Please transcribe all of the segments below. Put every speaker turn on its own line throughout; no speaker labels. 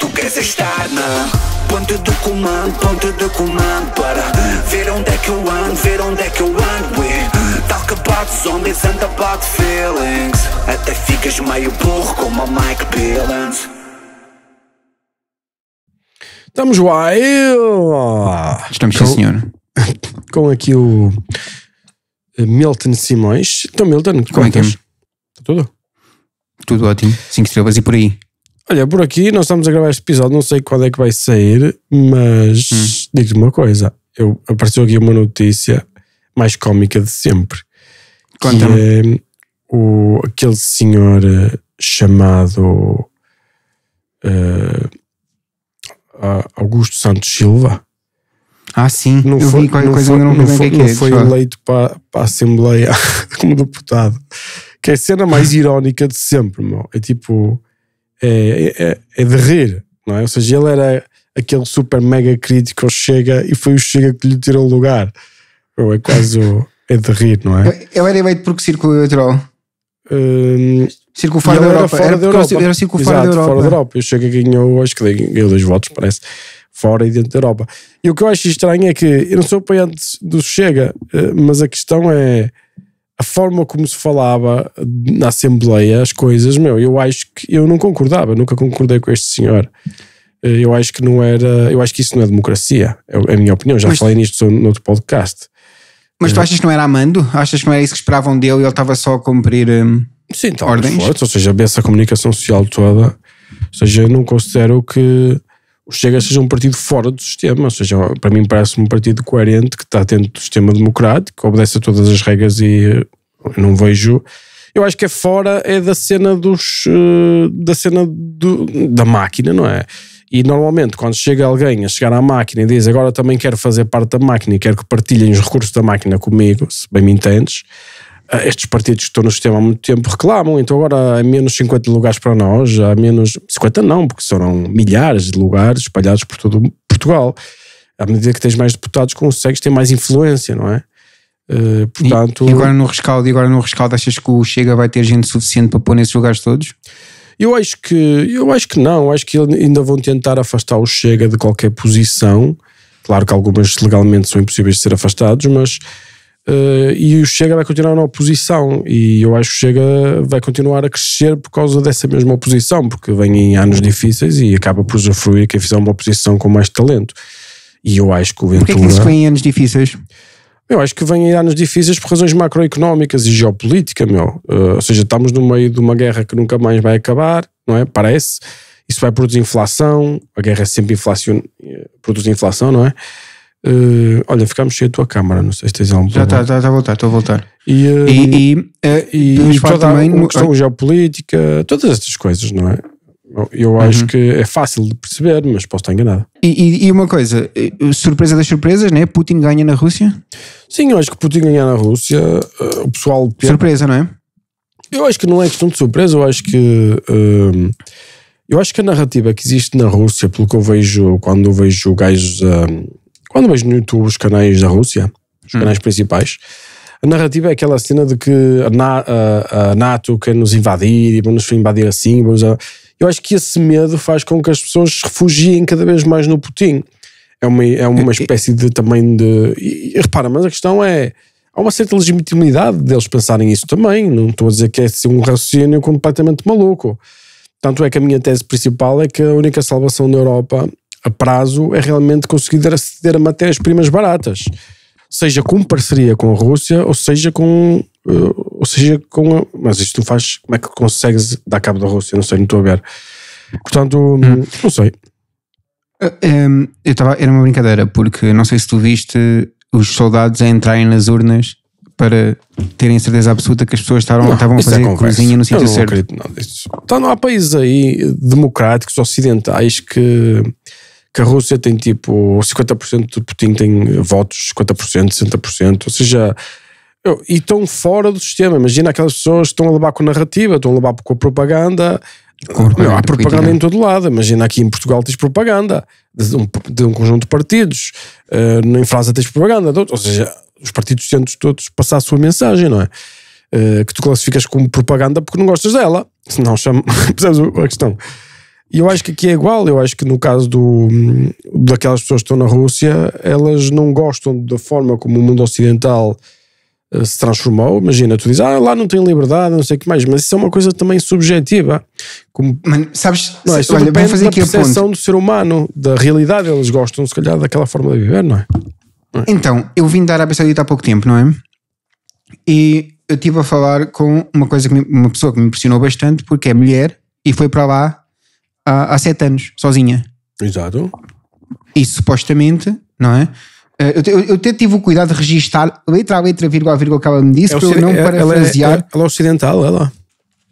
Tu queres estar na ponte do comando, ponte do comando Para ver onde é que eu ando, ver onde é que eu ando We é talk about zombies and about feelings Até
ficas meio burro como a Mike Billings Estamos lá, Estamos sim senhor Com aqui o eh, Milton Simões Então Milton, como é que está? É? Tudo?
Tudo ótimo, 5 estrelas e por aí
Olha, por aqui nós estamos a gravar este episódio, não sei quando é que vai sair, mas hum. digo-te uma coisa: eu, apareceu aqui uma notícia mais cómica de sempre. Conta -me. que é o, aquele senhor eh, chamado uh, Augusto Santos Silva. Ah, sim, não eu foi, vi qualquer coisa, não, não é foi, que é não foi eleito para, para a Assembleia como deputado. Que é a cena mais irónica de sempre, meu. É tipo é, é, é de rir, não é? Ou seja, ele era aquele super mega crítico ao Chega e foi o Chega que lhe tirou o lugar. Ou é quase o, é de rir, não é? Eu era
eleito porque círculo eleitoral. Um,
círculo fora da Europa. Fora era, da Europa. era círculo Exato, fora da Europa. fora da Europa. Eu cheguei ganhou, acho que ganhou dois votos, parece. Fora e dentro da Europa. E o que eu acho estranho é que eu não sou apoiante do Chega, eh, mas a questão é a forma como se falava na Assembleia, as coisas, meu, eu acho que eu não concordava, nunca concordei com este senhor. Eh, eu acho que não era, eu acho que isso não é democracia, é, é a minha opinião. Já mas, falei nisto no outro podcast. Mas tu eh, achas que não era amando? Achas que não era isso que esperavam dele e ele estava só a cumprir hum, Sim, ordens? Forte, ou seja, essa comunicação social toda. Ou seja, eu não considero que o Chega seja um partido fora do sistema, ou seja, para mim parece um partido coerente que está dentro do sistema democrático, obedece a todas as regras e eh, não vejo. Eu acho que é fora é da cena dos eh, da cena do, da máquina, não é? E normalmente, quando chega alguém a chegar à máquina e diz agora também quero fazer parte da máquina e quero que partilhem os recursos da máquina comigo, se bem me entendes, ah, estes partidos que estão no sistema há muito tempo reclamam, então agora há menos 50 lugares para nós, há menos 50 não, porque serão milhares de lugares espalhados por todo Portugal. À medida que tens mais deputados, consegues ter mais influência, não é? Uh, portanto, e, e, agora no rescaldo, e agora no rescaldo, achas que o Chega vai ter gente suficiente para pôr nesses lugares todos? Eu acho que eu acho que não, acho que ainda vão tentar afastar o Chega de qualquer posição. Claro que algumas legalmente são impossíveis de ser afastados, mas Uh, e o Chega vai continuar na oposição e eu acho que o Chega vai continuar a crescer por causa dessa mesma oposição, porque vem em anos difíceis e acaba por usufruir quem fizer é uma oposição com mais talento. E eu acho que o Ventura. Porquê é que isso vem em anos difíceis? Eu acho que vem em anos difíceis por razões macroeconómicas e geopolítica, meu. Uh, ou seja, estamos no meio de uma guerra que nunca mais vai acabar, não é? Parece. Isso vai produzir inflação, a guerra sempre inflacion... Eh, produz inflação, não é? Uh, olha, ficámos sem a tua câmara, não sei se tens algum Já está, está, tá a voltar, estou tá a voltar. E, uh, e, e, e, eh, e toda também a questão geopolítica, todas estas coisas, não é? Eu uhum. acho uhum. que é fácil de perceber, mas posso estar enganado. E, e, uma coisa, surpresa das surpresas, né? Putin ganha na Rússia? Sim, eu acho que Putin ganha na Rússia, o pessoal... Surpresa, não é? Eu acho que não é questão de surpresa, eu acho que... eu acho que a narrativa que existe na Rússia, pelo que eu vejo, quando eu vejo gajos... Quando vejo no YouTube os canais da Rússia, os hum. canais principais, a narrativa é aquela cena de que a, NATO quer nos invadir e vamos invadir assim. Vamos a... Eu acho que esse medo faz com que as pessoas se refugiem cada vez mais no Putin. É uma, é uma espécie de também de. E, e, repara, mas a questão é. Há uma certa legitimidade deles pensarem isso também. Não estou a dizer que é assim um raciocínio completamente maluco. Tanto é que a minha tese principal é que a única salvação da Europa a prazo é realmente conseguir aceder a matérias-primas baratas, seja com parceria com a Rússia ou seja com. Eh, ou seja, com. A, mas isto não faz. Como é que consegues dar cabo da Rússia? Não sei, não estou a ver. Portanto, hum. não sei. Eh, eu estava. Era uma brincadeira, porque
não sei se tu viste os soldados a entrarem nas urnas para terem certeza
absoluta que as pessoas estavam, não, ah, estavam a é fazer é cozinha no sítio não certo. Acredito, não, então, não há países aí democráticos, ocidentais, que que a Rússia tem tipo 50% de Putin tem votos, 50%, 60%, ou seja, eu, e estão fora do sistema. Imagina aquelas pessoas que estão a levar com a narrativa, estão a levar com a propaganda. Não, a é? Há propaganda é? em todo lado. Imagina aqui em Portugal tens propaganda de um, de um conjunto de partidos, uh, em França tens propaganda, de outro. ou seja, os partidos tentam todos passar a sua mensagem, não é? Uh, que tu classificas como propaganda porque não gostas dela. Se não, chama. percebes a questão? E eu acho que aqui é igual, eu acho que no caso do, daquelas pessoas que estão na Rússia, elas não gostam da forma como o mundo ocidental eh, se transformou. Imagina, tu dizes, ah, lá não tem liberdade, não sei o que mais, mas isso é uma coisa também subjetiva. Como, mas, sabes, não, isso olha, depende fazer da percepção do ser humano, da realidade, eles gostam, se calhar, daquela forma de viver,
não é? Não é? Então, eu vim da Arábia Saudita há pouco tempo, não é? E eu estive a falar com uma coisa que me, uma pessoa que me impressionou bastante, porque é mulher e foi para lá há, há sete anos, sozinha. Exato. E supostamente, não é? Eh, eu, até tive o cuidado de registar letra a letra, vírgula a vírgula que ela me disse, é para eu não é, parafrasear. Ela é, ela é ocidental, ela.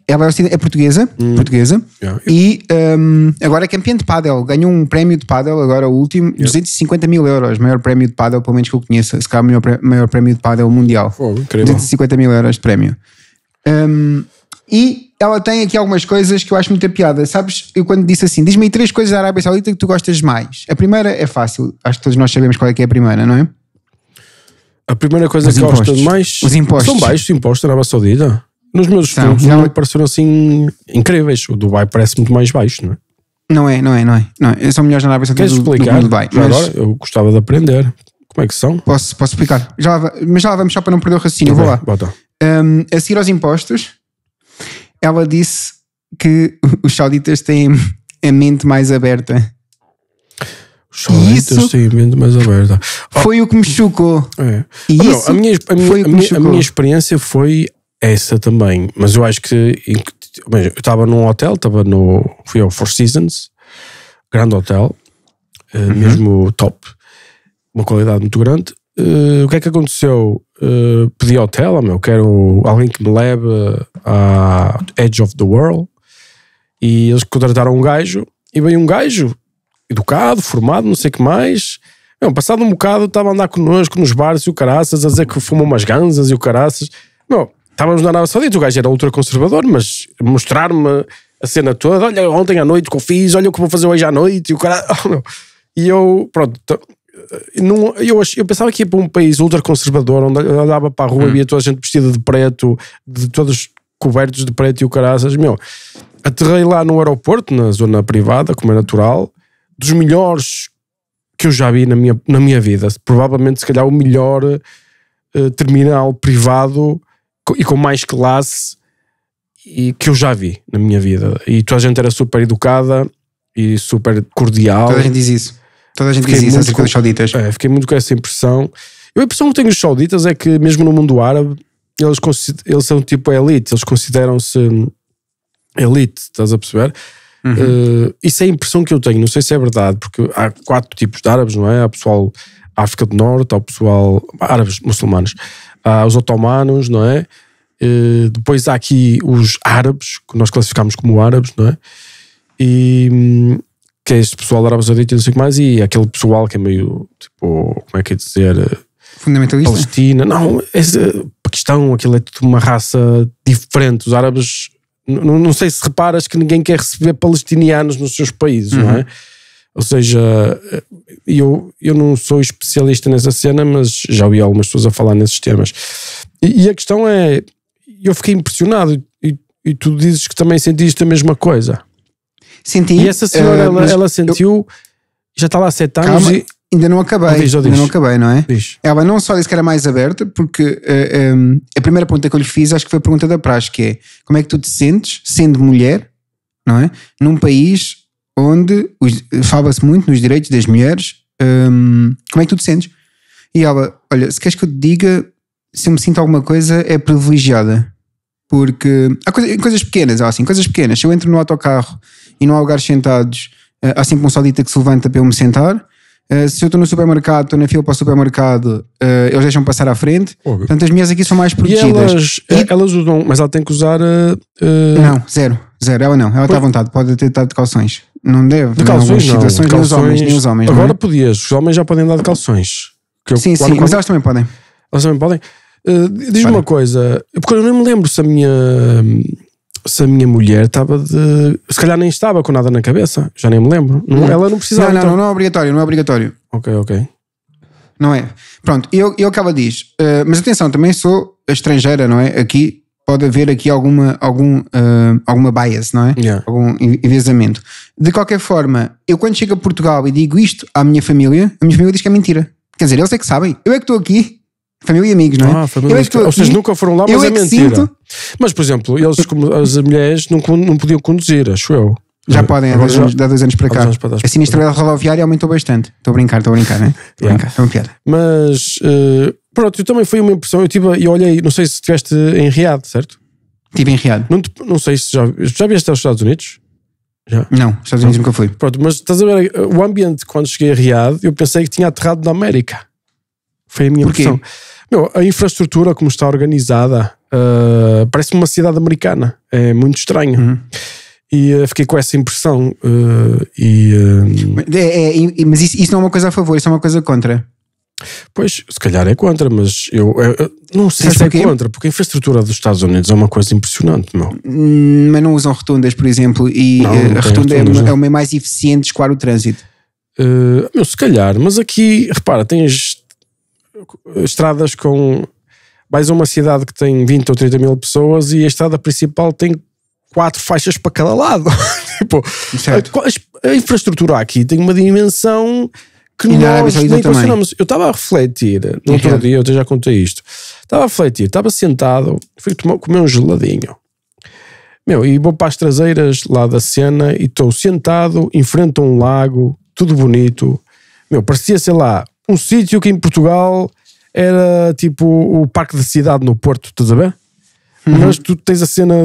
Ela é, é portuguesa, hum. portuguesa yeah. e um, ehm, agora é campeã de padel. Ganhou um prémio de padel, agora o último, yeah. 250 mil euros. Maior prémio de padel, pelo menos que eu conheça. Se calhar o maior, prémio de padel mundial. Oh,
250
mil euros de prémio. Um, ehm, e ela tem aqui algumas coisas que eu acho muita piada. Sabes, eu quando disse assim, diz-me três coisas da Arábia Saudita que tu gostas mais. A primeira é fácil, acho que todos nós sabemos qual é que é a primeira, não é?
A primeira coisa Os que impostos. gosto mais Os impostos. são baixos impostos na Arábia Saudita. Nos meus estudos não, me é pareceram assim incríveis. O Dubai parece muito mais baixo, não é? Não é, não é, não é.
Não é. São melhores na Arábia Saudita Queres do, explicar? do Dubai. Mas... Agora, eu gostava de aprender.
Como é que são? Posso, posso explicar.
Já, mas já lá vamos só para não perder o raciocínio. Okay, vou lá. Um, a seguir aos impostos, ela disse que os sauditas têm a mente mais aberta.
Os sauditas têm a mente mais aberta.
Foi o que me chocou. É. E ah, não, a, minha, a, minha, a minha
experiência foi essa também, mas eu acho que eu estava num hotel, estava no fui ao Four Seasons, grande hotel, eh, uhum. mesmo top, uma qualidade muito grande. Eh, o que é que aconteceu? Uh, pedi hotel, oh, meu, quero alguém que me leve à Edge of the World. E eles contrataram um gajo, e veio um gajo educado, formado, não sei o que mais. Meu, passado um bocado, estava a andar connosco nos bares e o caraças, a dizer que fumou umas gansas e o caraças. Meu, estávamos na Arábia Saudita, o gajo era ultraconservador, mas mostrar-me a cena toda, olha, ontem à noite que eu fiz, olha o que vou fazer hoje à noite, e o cara. Oh, e eu, pronto, não, eu, eu pensava que ia para um país ultraconservador, onde andava para a rua e hum. via toda a gente vestida de preto, de todos cobertos de preto e o caraças. Meu, aterrei lá no aeroporto, na zona privada, como é natural, dos melhores que eu já vi na minha, na minha vida. Provavelmente, se calhar, o melhor uh, terminal privado e com mais classe e que eu já vi na minha vida. E toda a gente era super educada e super cordial. Toda a gente diz isso. Toda a gente fiquei diz isso sauditas. É, fiquei muito com essa impressão. Eu, a impressão que tenho dos sauditas é que, mesmo no mundo árabe, eles, eles são tipo elite, eles consideram-se hum, elite, estás a perceber? Uhum. Uh, isso é a impressão que eu tenho, não sei se é verdade, porque há quatro tipos de árabes, não é? Há pessoal África do Norte, há o pessoal árabes muçulmanos, há os otomanos, não é? Uh, depois há aqui os árabes, que nós classificamos como árabes, não é? E, hum, que é este pessoal da Arábia Saudita e não sei o que mais, e aquele pessoal que é meio, tipo, como é que é dizer? Fundamentalista? Palestina, não, é, Paquistão, aquilo é tudo uma raça diferente. Os árabes, não, não sei se reparas que ninguém quer receber palestinianos nos seus países, uhum. não é? Uhum. Ou seja, eh, eu, eu não sou especialista nessa cena, mas já ouvi algumas pessoas a falar nesses temas. E, e a questão é, eu fiquei impressionado, e, e tu dizes que também sentiste a mesma coisa.
Senti. E essa senhora, uh, ela, ela,
sentiu, eu... já está lá há sete anos Calma, e... Ainda não acabei, ah, diz, ainda diz. não acabei, não é? Diz.
Ela não só disse que era mais aberta, porque uh, ah, um, ah, a primeira pergunta que eu lhe fiz, acho que foi a pergunta da praxe, que é, como é que tu te sentes, sendo mulher, não é? Num país onde fala-se muito nos direitos das mulheres, um, como é que tu te sentes? E ela, olha, se queres que eu te diga, se eu me sinto alguma coisa, é privilegiada. Porque há coisas pequenas, há assim, coisas pequenas. Se eu entro no autocarro e não há lugares sentados, eh, há sempre um saudita que se levanta para eu me sentar. Eh, se eu estou no supermercado, estou na fila para o supermercado, eh, eles deixam passar à frente. Oh, Portanto, as minhas aqui são mais protegidas. E elas, e...
elas usam, mas ela tem que usar. Uh... Não,
zero, zero. Ela não, ela está à vontade, pode ter estado de calções. Não deve, de calções, não. Situações, calções... Nem os homens, nem os homens. Agora é?
podias, os homens já podem dar de calções. Eu, sim, sim, mas elas também podem. Elas também podem. Diz-me uma coisa, porque eu nem me lembro se a minha se a minha mulher estava de. Se calhar nem estava com nada na cabeça, já nem me lembro. Não, ela não precisava. Não, não,
então... não, é obrigatório, não é obrigatório. Ok, ok. Não é? Pronto, eu, eu acaba diz, uh, eh, mas atenção, também sou estrangeira, não é? Aqui pode haver aqui alguma, algum, uh, alguma bias, não é? Yeah. Algum envezamento. De qualquer forma, eu quando chego a Portugal e digo isto à minha família, a minha família diz que é mentira. Quer dizer, eles é que sabem. Eu é que estou aqui Família e amigos, não é? Ah, família. Eu é que, Vocês nunca foram lá, mas é, é mentira. Sinto...
Mas, por exemplo, eles, as mulheres não, não podiam conduzir, acho eu. Já podem, há dois, anos, dois anos para cá. Anos para a sinistralidade
rodoviária aumentou bastante. Estou a brincar, estou a brincar, né? Estou yeah. a brincar, é uma
piada. Mas, uh, pronto, eu também foi uma impressão. Eu, tive, eu olhei, não sei se estiveste em Riad, certo? Estive em Riad. Não, não sei se já, já vieste aos Estados Unidos? Já. Não, Estados Unidos nunca fui. Pronto, mas estás a ver, o ambiente quando cheguei a Riad, eu pensei que tinha aterrado na América. Foi a minha Porquê? impressão. Meu, a infraestrutura como está organizada uh, eh, parece uma cidade americana. É muito estranho. Uhum. E uh, fiquei com essa impressão. Uh, e, é, é, é, mas isso, isso não é uma coisa a favor, isso é uma coisa contra. Pois, se calhar é contra, mas eu, eu, eu não sei Sabe se é contra, porque a infraestrutura dos Estados Unidos é uma coisa impressionante, meu.
Hum, mas não usam rotundas, por exemplo, e não, não a rotunda é rotundas,
é, uma, é uma mais eficiente de escoar o trânsito. Uh, meu, se calhar, mas aqui, repara, tens estradas com. mais uma cidade que tem 20 ou 30 mil pessoas e a estrada principal tem quatro faixas para cada lado. tipo, a, a, infraestrutura aqui tem uma dimensão que e nós nem Eu estava a refletir, no outro é. dia, eu já contei isto, estava a refletir, estava sentado, fui tomar, comer um geladinho. Meu, e vou para as traseiras lá da cena e estou sentado em frente a um lago, tudo bonito. Meu, parecia, sei lá, um sítio que em Portugal era tipo o Parque da Cidade no Porto, estás a ver? Uhum. Mas tu tens a cena,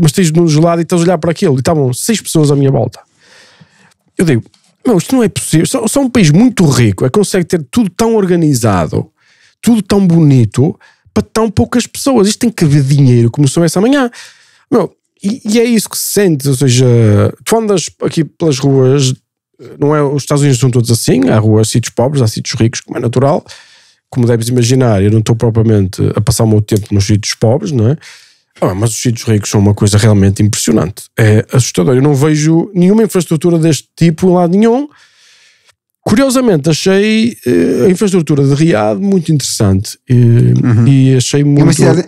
mas tens num gelado e estás a olhar para aquilo e estavam seis pessoas à minha volta. Eu digo, não, isto não é possível. Só, só um país muito rico é consegue ter tudo tão organizado, tudo tão bonito, para tão poucas pessoas. Isto tem que haver dinheiro, Como começou essa manhã. Meu, e, e, é isso que se sente, ou seja, tu andas aqui pelas ruas não é, os Estados Unidos são todos assim, há ruas, sítios pobres, há sítios ricos, como é natural. Como deves imaginar, eu não estou propriamente a passar o meu tempo nos sítios pobres, não é? Ah, mas os sítios ricos são uma coisa realmente impressionante. É assustador. Eu não vejo nenhuma infraestrutura deste tipo em lado nenhum. Curiosamente, achei eh, a infraestrutura de Riad muito interessante e, eh, uhum. e achei muito. É uma cidade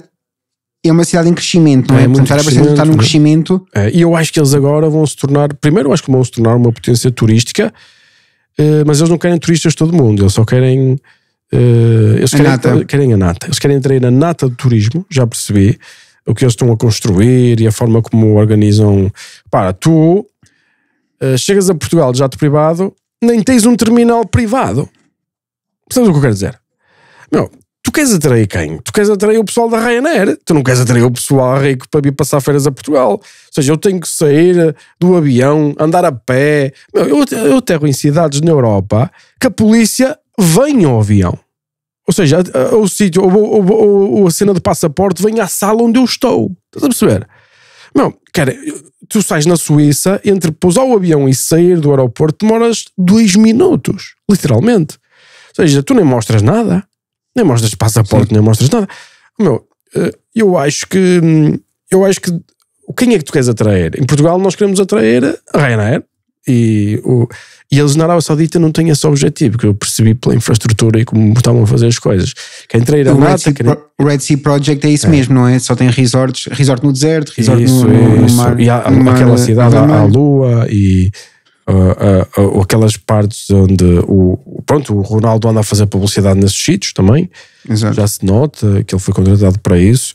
é uma cidade em crescimento, não é? é Portanto, Arabia Saudita está num crescimento. É, e eu acho que eles agora vão se tornar, primeiro, eu acho que vão se tornar uma potência turística, eh, mas eles não querem turistas de todo mundo, eles só querem. Eh, eles querem a, nata. querem a nata. Eles querem entrar na nata do turismo, já percebi o que eles estão a construir e a forma como organizam. Para, tu eh, chegas a Portugal de jato privado, nem tens um terminal privado. Sabes o que eu quero dizer? Meu, tu queres atrair quem? Tu queres atrair o pessoal da Ryanair, tu não queres atrair o pessoal rico para vir passar férias a Portugal. Ou seja, eu tenho que sair eh, do avião, andar a pé. Meu, eu, eu aterro em cidades na Europa que a polícia vem ao avião. Ou seja, o sítio, a cena de passaporte vem à sala onde eu estou. Estás a perceber? Não, cara, tu sais na Suíça, entre pousar o avião e sair do aeroporto demoras dois minutos, literalmente. Ou seja, tu nem mostras nada nem mostras passaporte, Sim. nem mostras nada. Meu, eh, eu acho que hum, eu acho que quem é que tu queres atrair? Em Portugal nós queremos atrair a Ryanair e, o, e eles na Arábia Saudita não têm esse objetivo, que eu percebi pela infraestrutura e como estavam a fazer as coisas. Quem trair a o nata, Red Sea, querem... Red sea Project é isso é. mesmo, não é? Só tem
resorts, resort no deserto, resort isso, no, no, no, mar. E há, mar, aquela cidade à
lua e uh, uh, aquelas partes onde o, pronto, o Ronaldo anda a fazer publicidade nesses sítios também. Exato. Já se nota que ele foi contratado para isso.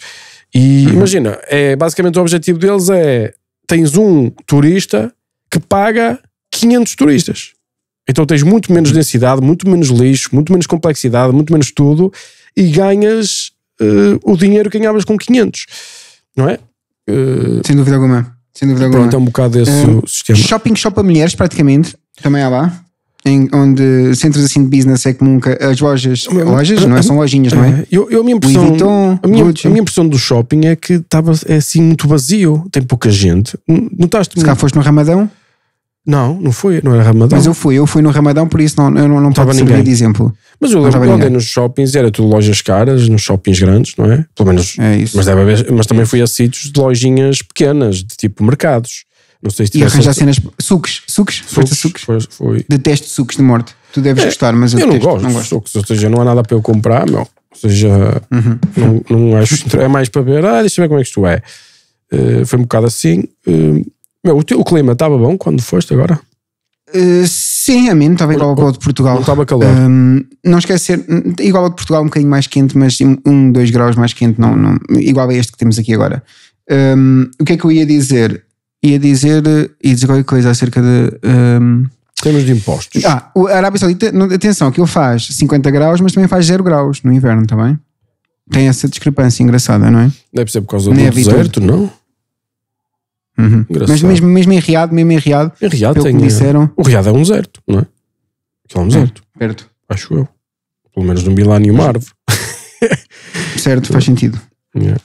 E uhum. imagina, é, basicamente o objetivo deles é: tens um turista que paga 500 turistas. Então tens muito menos uhum. densidade, muito menos lixo, muito menos complexidade, muito menos tudo e ganhas uh, o dinheiro que ganhavas com 500, não é? Uh, Sem dúvida alguma. Sem dúvida alguma. Pronto, é um bocado esse um, sistema. Shopping shop
para mulheres, praticamente, também há lá. Em, onde centros assim de business é que nunca as lojas, lojas não é? são lojinhas, não é? Ah, eu, eu a, minha impressão, Vuitton, a, minha, a minha
impressão do shopping é que estava é assim muito vazio, tem pouca gente. Notaste? Se cá foste no Ramadão?
Não, não foi, não era Ramadão. Mas eu fui, eu fui no Ramadão, por isso não, eu não, não estava posso servir de exemplo. Mas eu lembro que
nos shoppings era tudo lojas caras, nos shoppings grandes, não é? Pelo menos. É isso. Mas, deve haver, mas também fui a sítios de lojinhas pequenas, de tipo mercados. Não sei se tivesse. E arranjar cenas. Suques, suques, suques, suques. Foi, foi. Detesto suques de morte. Tu deves é, gostar, mas eu, eu não gosto. Não gosto. ou seja, não há nada para eu comprar, meu. Ou seja, uhum. não, não acho. É mais para ver, ah, deixa ver como é que isto é. Uh, foi um bocado assim. Uh, meu, o, teu, clima estava bom quando foste agora?
Uh, sim, a mim estava igual ao de Portugal. Não estava calor. Um, ehm, não esquecer, igual ao de Portugal, um bocadinho mais quente, mas um, dois graus mais quente, não, não igual a este que temos aqui agora. Um, ehm, o que é que eu ia dizer? Ia dizer, eh, ia dizer qualquer coisa acerca de.
Um, ehm, Temos de impostos.
Ah, a Arábia Saudita, atenção, aquilo faz 50 graus, mas também faz 0 graus no inverno, também. Tá Tem essa discrepância engraçada, não é?
Deve é ser por causa é do deserto, não? Uhum. Mas mesmo,
mesmo em Riad, mesmo em Riad, em Riad tem, disseram... O
Riad é um deserto, não é? que é um deserto. É, perto. Acho eu. Pelo menos não vi e nenhuma árvore. certo, faz sentido. Yeah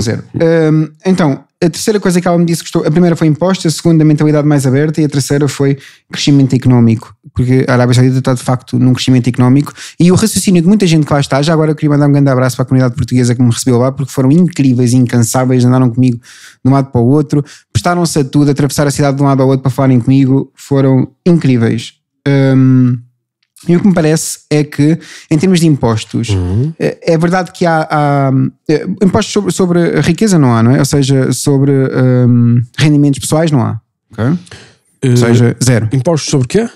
zero.
Um, então, a terceira coisa que ela me disse que estou. A primeira foi imposta, a segunda, mentalidade mais aberta, e a terceira foi crescimento económico, porque a Arábia Saudita está de facto num crescimento económico. E o raciocínio de muita gente que lá está, já agora eu queria mandar um grande abraço para a comunidade portuguesa que me recebeu lá, porque foram incríveis, incansáveis, andaram comigo de um lado para o outro, prestaram-se a tudo, atravessaram a cidade de um lado ao outro para falarem comigo, foram incríveis. Um, e o que me parece é que, em termos de impostos, uhum. Eh, é verdade que há, há eh, impostos sobre, sobre, riqueza, não há, não é? Ou seja, sobre um, ehm, rendimentos pessoais, não há. Okay. Uh, Ou eh, seja, zero. Impostos sobre quê?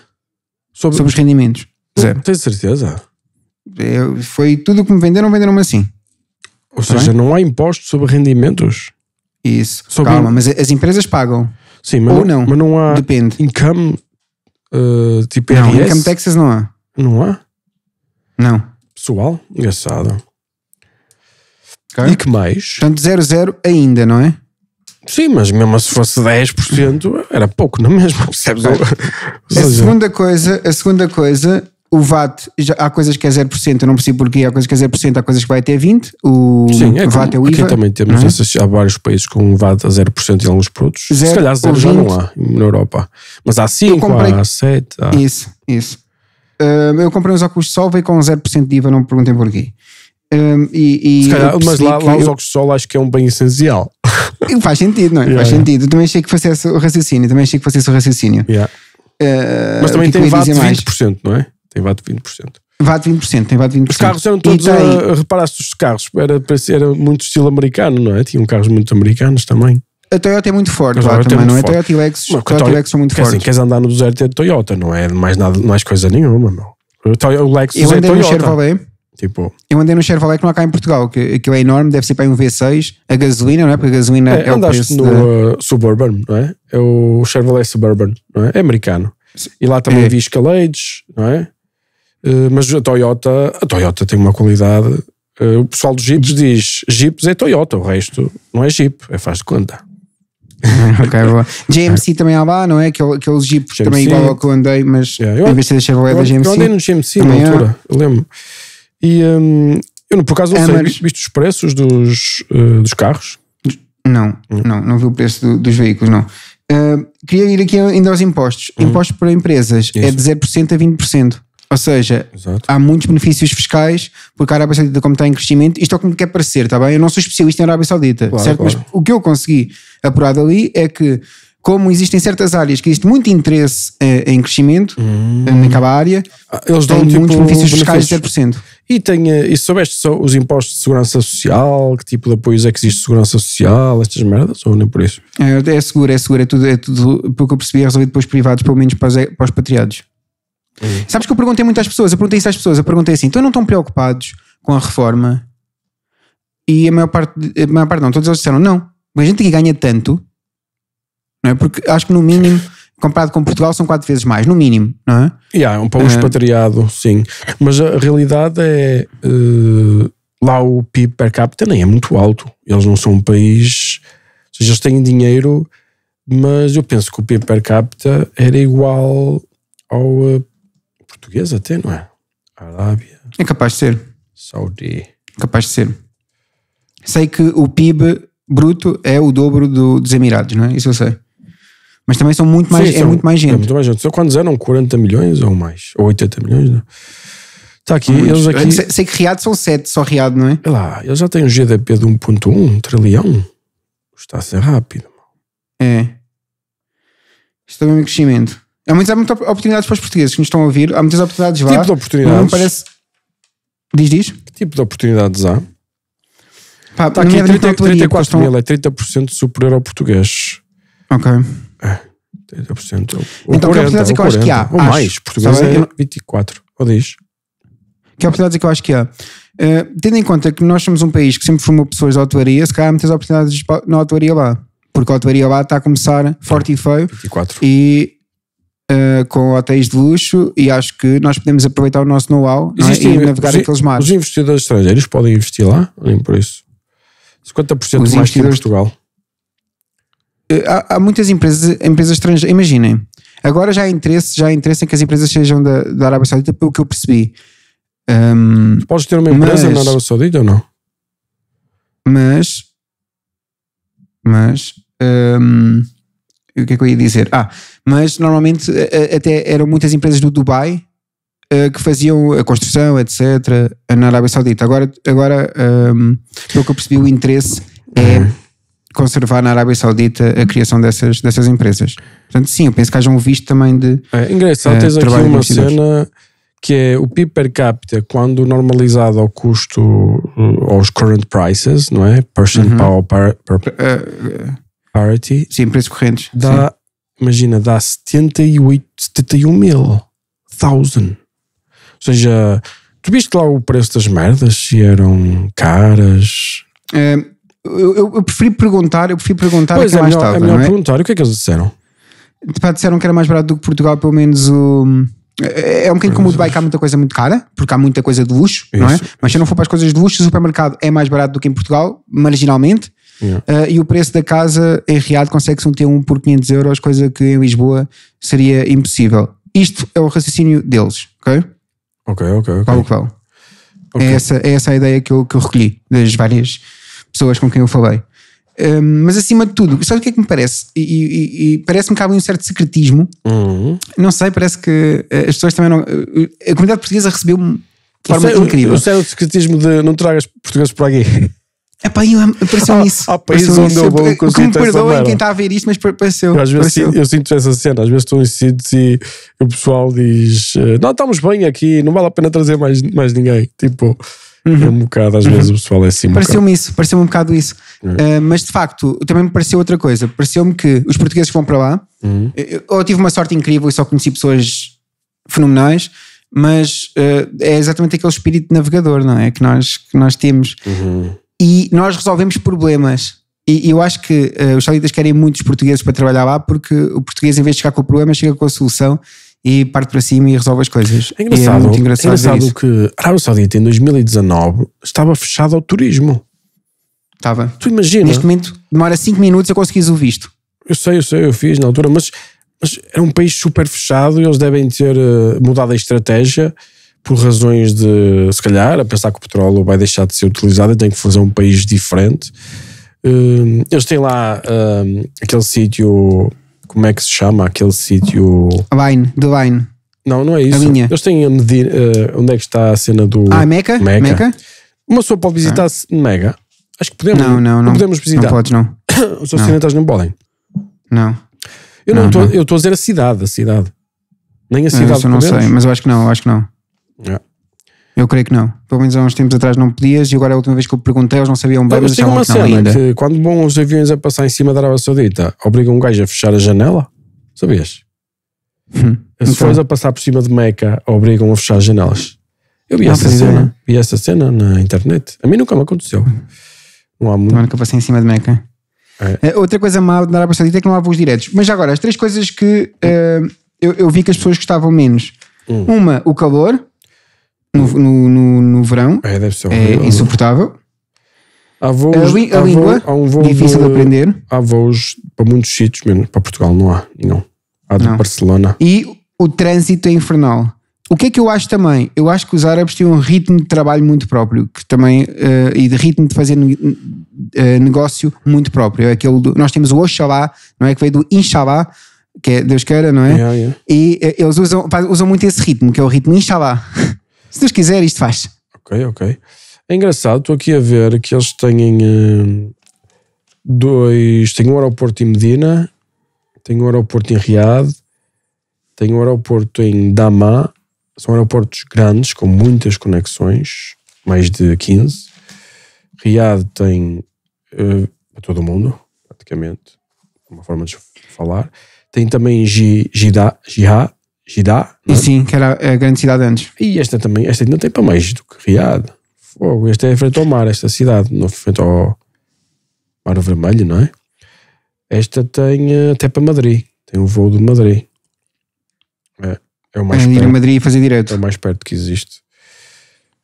Sobre, sobre os rendimentos. Zero. tens certeza? foi tudo o que me venderam, venderam-me assim. Ou tá seja, não há impostos
sobre rendimentos. Isso. Sobre Calma, mas as empresas pagam. Sim, mas, Ou não, mas não há Depende. income Uh, tipo não, RS? Income
Texas não há.
Não há? Não. Pessoal? Engraçado. Okay. E que mais? Portanto, 00 ainda, não é? Sim, mas mesmo se fosse 10% era pouco, não é mesmo? Percebes? a, segunda
coisa, a segunda coisa o VAT, já, há coisas que é 0%, eu não percebo porquê, há coisas que é 0%, há coisas que vai até 20%.
O Sim, é VAT como, é o IVA. Aqui também temos, é? essas, há vários países com VAT a 0% em alguns produtos. Zero, Se calhar zero já não há na Europa. Mas há 5, comprei... há 7. Há... Isso, isso. Uh, eu comprei uns óculos de sol,
veio com 0% de IVA, não me perguntem porquê. Um, e, e calhar, mas lá, lá os óculos
de sol acho que é um bem essencial.
Faz sentido, não é? Yeah, Faz yeah. sentido. também achei que fosse esse o raciocínio. Também achei que fosse o
raciocínio. Yeah. Uh, mas também é tem VAT de 20%, mais? não é? tem VAT de 20%. VAT 20%, tem VAT 20%. Os carros eram todos, tem... Ah, reparaste os carros, era, era muito estilo americano, não é? Tinham carros muito americanos também.
A Toyota é muito forte lá também, não é? Forte. Toyota e Lexus, não, Toyota Toyota, são muito quer fortes. Assim, queres
andar no deserto é de Toyota, não é mais, nada, é mais coisa nenhuma, meu. O Lexus eu é andei é Toyota. no Chevrolet. Tipo...
Eu andei no Chevrolet que não há cá em Portugal, que aquilo é enorme, deve ser para um V6,
a gasolina, não é? Porque a gasolina é, é o preço... no da... uh, Suburban, não é? É o Chevrolet Suburban, não é? É americano. E lá também é. vi Escalades, não é? Eh, mas a Toyota, a Toyota tem uma qualidade. Eh, o pessoal dos Jeeps diz: Jeeps é Toyota, o resto não é Jeep, é faz de conta. ok, boa.
GMC é. também há lá, não é? Aquele, aqueles Jeeps GMC. também igual ao
que eu andei, mas yeah, é, eu, em vez de ser Chevrolet da GMC. Eu andei no GMC na altura, é. eu lembro. E hum, eu, não, por acaso, não Amers. Ah, sei, viste os preços dos, uh, dos carros? Não, hum. não, não vi o preço do, dos veículos, não. Uh, queria ir aqui
ainda aos impostos. Hum. Impostos hum. para empresas é Isso. é de 0% a 20%. Ou seja, Exato. há muitos benefícios fiscais porque a Arábia Saudita, como está em crescimento, isto é o que me quer parecer, está bem? Eu não sou especialista em Arábia Saudita, claro, certo? Claro. Mas o que eu consegui apurar dali é que, como existem certas áreas que existe muito interesse eh, em crescimento hum. Eh, naquela área, ah, eles dão tipo, muitos benefícios, fiscais
benefícios. de 0%. E, tem, eh, e soubeste só os impostos de segurança social? Que tipo de apoios é que existe de segurança social? Estas merdas? Ou nem por isso?
É, é seguro, é seguro. É tudo, é tudo, pelo que eu percebi, é resolvido para os privados, pelo menos para os, eh, para os patriados. Uhum. Sabes que eu perguntei muitas pessoas, eu perguntei isso às pessoas, eu perguntei assim, então não estão preocupados com a reforma? E a maior parte, a maior parte não, todos eles disseram não. Mas a gente que ganha tanto, não é? Porque acho que no mínimo,
comparado com Portugal,
são quatro vezes mais, no mínimo, não é? e Yeah, um país ah.
expatriado, sim. Mas a realidade é. Uh, lá o PIB per capita nem é muito alto. Eles não são um país. Ou seja, eles têm dinheiro, mas eu penso que o PIB per capita era igual ao eh, portuguesa até, não é? Arábia. É capaz de ser. Saudi. É capaz de ser. Sei que o PIB bruto é o dobro do, dos Emirados, não é? Isso eu sei. Mas também são muito mais, Sim, é são, muito mais gente. É muito mais gente. São quantos eram? 40 milhões ou mais? Ou 80 milhões, não? Está é? aqui, eles aqui. Sei, sei que Riad são 7, só Riad, não é? Olha lá, eles já têm um GDP de 1,1 um trilhão. Está a ser rápido. É. Isto
também é um crescimento. Há muitas, há muitas oportunidades para os portugueses que nos estão a ouvir, há muitas oportunidades lá. Que tipo de oportunidades? Não parece...
Diz, diz. Que tipo de oportunidades há?
Pá, Está aqui 30, 34 estão... mil,
é 30% superior ao português. Ok. É, 30%. Ou, então, 40, que oportunidades é que eu acho que há? Ou acho, mais, português sabe? é eu... É 24, ou diz.
Que oportunidades é que eu acho que há? Uh, tendo em conta que nós somos um país que sempre formou pessoas de autoaria, se calhar há muitas oportunidades na autoaria lá. Porque a autoaria lá está a começar forte e feio. 24. E Uh, com hotéis de luxo e acho que nós podemos aproveitar o nosso know-how é? e navegar os, aqueles mares. Os
investidores estrangeiros podem investir lá, nem por isso. 50%
os mais que em Portugal. Eh, há, há, muitas empresas, empresas estrangeiras, imaginem, agora já há interesse, já há interesse em que as empresas sejam da, da Arábia Saudita, pelo que eu percebi. Um, podes ter uma empresa mas, na Arábia Saudita ou não? Mas, mas, um, o que é que eu ia dizer? Ah, mas normalmente eh, eh, até eram muitas empresas do Dubai eh, que faziam a construção, etc., na Arábia Saudita. Agora, agora um, ehm, pelo que eu percebi, o interesse é uhum. conservar na Arábia Saudita a criação dessas, dessas empresas. Portanto, sim, eu penso que haja um visto também de.
É engraçado, tens aqui uma cena que é o PIB per capita, quando normalizado ao custo, aos current prices, não é? Person uhum. power per. per uh, uh, Parity. Sim, preços correntes. Dá, sim. imagina, dá 78, 71 mil. Thousand. Ou seja, tu viste lá o preço das merdas? Se eram caras? É, eu, eu, preferi perguntar, eu preferi perguntar pois, é mais melhor, tarde, é melhor não é? perguntar, o que é que eles disseram? disseram
que era mais barato do que Portugal, pelo menos o... Eh, é um bocadinho como o é. Dubai, que há muita coisa muito cara, porque há muita coisa de luxo, isso, não é? Mas se eu não for para as coisas de luxo, o supermercado é mais barato do que em Portugal, marginalmente. Yeah. Uh, e o preço da casa em Riad consegue-se um T1 por 500 euros, coisa que em Lisboa seria impossível. Isto é o raciocínio deles, ok? Ok, ok, ok. Qual, Okay. É, essa, é essa a ideia que eu, que eu recolhi das várias pessoas com quem eu falei. mas acima de tudo, sabe o que é que me parece? E, e, e parece-me que há um certo secretismo. Uhum. Não sei, parece que eh, as pessoas também não. Eh, a comunidade portuguesa recebeu-me de
forma sei, é incrível. É o, o certo secretismo de não tragas portugueses por aqui. É pá, apareceu nisso. isso há países onde eu vou com me perdoem quem está a ver isto, mas apareceu. Eu, às vezes sinto, eu sinto essa cena, às vezes estou em sítios e o pessoal diz: eh, Não, estamos bem aqui, não vale a pena trazer mais, mais ninguém. Tipo. É uhum. É um bocado, às uhum. vezes o pessoal é assim. pareceu-me isso, pareceu-me um bocado isso. Uhum.
Uh, mas de facto, também me pareceu outra coisa. Pareceu-me que os portugueses vão para lá. Uhum. Eh, eu, eu, tive uma sorte incrível e só conheci pessoas fenomenais, mas uh, é exatamente aquele espírito navegador, não é? Que nós, que nós temos. Uhum e nós resolvemos problemas. E eu acho que uh, os sauditas querem muitos portugueses para trabalhar lá, porque o português, em vez de chegar com o
problema, chega com a solução e parte para cima e resolve as coisas. É, é engraçado, é muito engraçado, engraçado que a Arábia Saudita, em 2019, estava fechada ao turismo. Estava. Tu imaginas? Neste momento, demora 5 minutos a conseguir o visto. Eu sei, eu sei, eu fiz na altura, mas, mas era é um país super fechado e eles devem ter uh, mudado a estratégia por razões de, se calhar, a pensar que o petróleo vai deixar de ser utilizado e tem que fazer um país diferente. Hum, eles têm lá hum, aquele sítio, como é que se chama? Aquele sítio. Vine, do Vine. Não, não é isso. A linha. Eles têm a medir uh, onde é que está a cena do. Ah, Meca? Meca. Meca? Uma pessoa pode visitar ah. Mega. Acho que podemos. Não, não, não. não podemos visitar. Não podes, não. Os ocidentais não. não podem. Não. Eu não, não, eu estou a dizer a cidade, a cidade. Nem a cidade. eu não sei, mas
eu acho que não, acho que não. Yeah. É. Eu creio que não. Pelo menos há uns tempos atrás não podias e agora é a última vez que eu perguntei eles não sabiam bem, não, mas, mas uma que cena não,
quando vão os aviões a passar em cima da Arábia Saudita, obrigam um gajo a fechar a janela? Sabias? Hum, Se então. fores a passar por cima de Meca, obrigam a fechar as janelas. Eu vi não, essa cena, vi essa cena na internet. A mim nunca me aconteceu. Não há muito. nunca passei em
cima de Meca. É. é. outra coisa má da Arábia Saudita é que não há voos diretos. Mas agora, as três coisas que uh, eu, eu, vi que as pessoas gostavam menos. Hum. Uma, o calor no, no, no, no verão. É, deve ser É insuportável. Há voos, a, li, a há língua, voo, há um voo difícil de, de, aprender.
Há voos para muitos sítios, menos para Portugal não há nenhum. Há de não. Barcelona.
E o trânsito é infernal. O que é que eu acho também? Eu acho que os árabes têm um ritmo de trabalho muito próprio, que também uh, e de ritmo de fazer uh, negócio muito próprio. É aquele do, nós temos o Oxalá, não é que veio do Inshallah, que é Deus queira,
não é? Yeah, yeah.
E uh, eles usam, usam muito esse ritmo, que é o ritmo Inshallah. Se Deus quiser, isto faz.
Ok, ok. É engraçado, estou aqui a ver que eles têm uh, dois. Tem um aeroporto em Medina, tem um aeroporto em Riad, tem um aeroporto em Dama. São aeroportos grandes, com muitas conexões, mais de 15. Riad tem uh, hum, para todo o mundo, praticamente, uma forma de falar. Tem também Jidá, Jidá? sim, que era a grande cidade antes. E esta também, esta ainda tem para mais do que Riad. Fogo, esta é frente ao mar, esta cidade, no frente ao Mar Vermelho, não é? Esta tem eh, até para Madrid, tem um voo de Madrid. É, é o mais é, perto. ir a Madrid e fazer direto. É o mais perto que existe.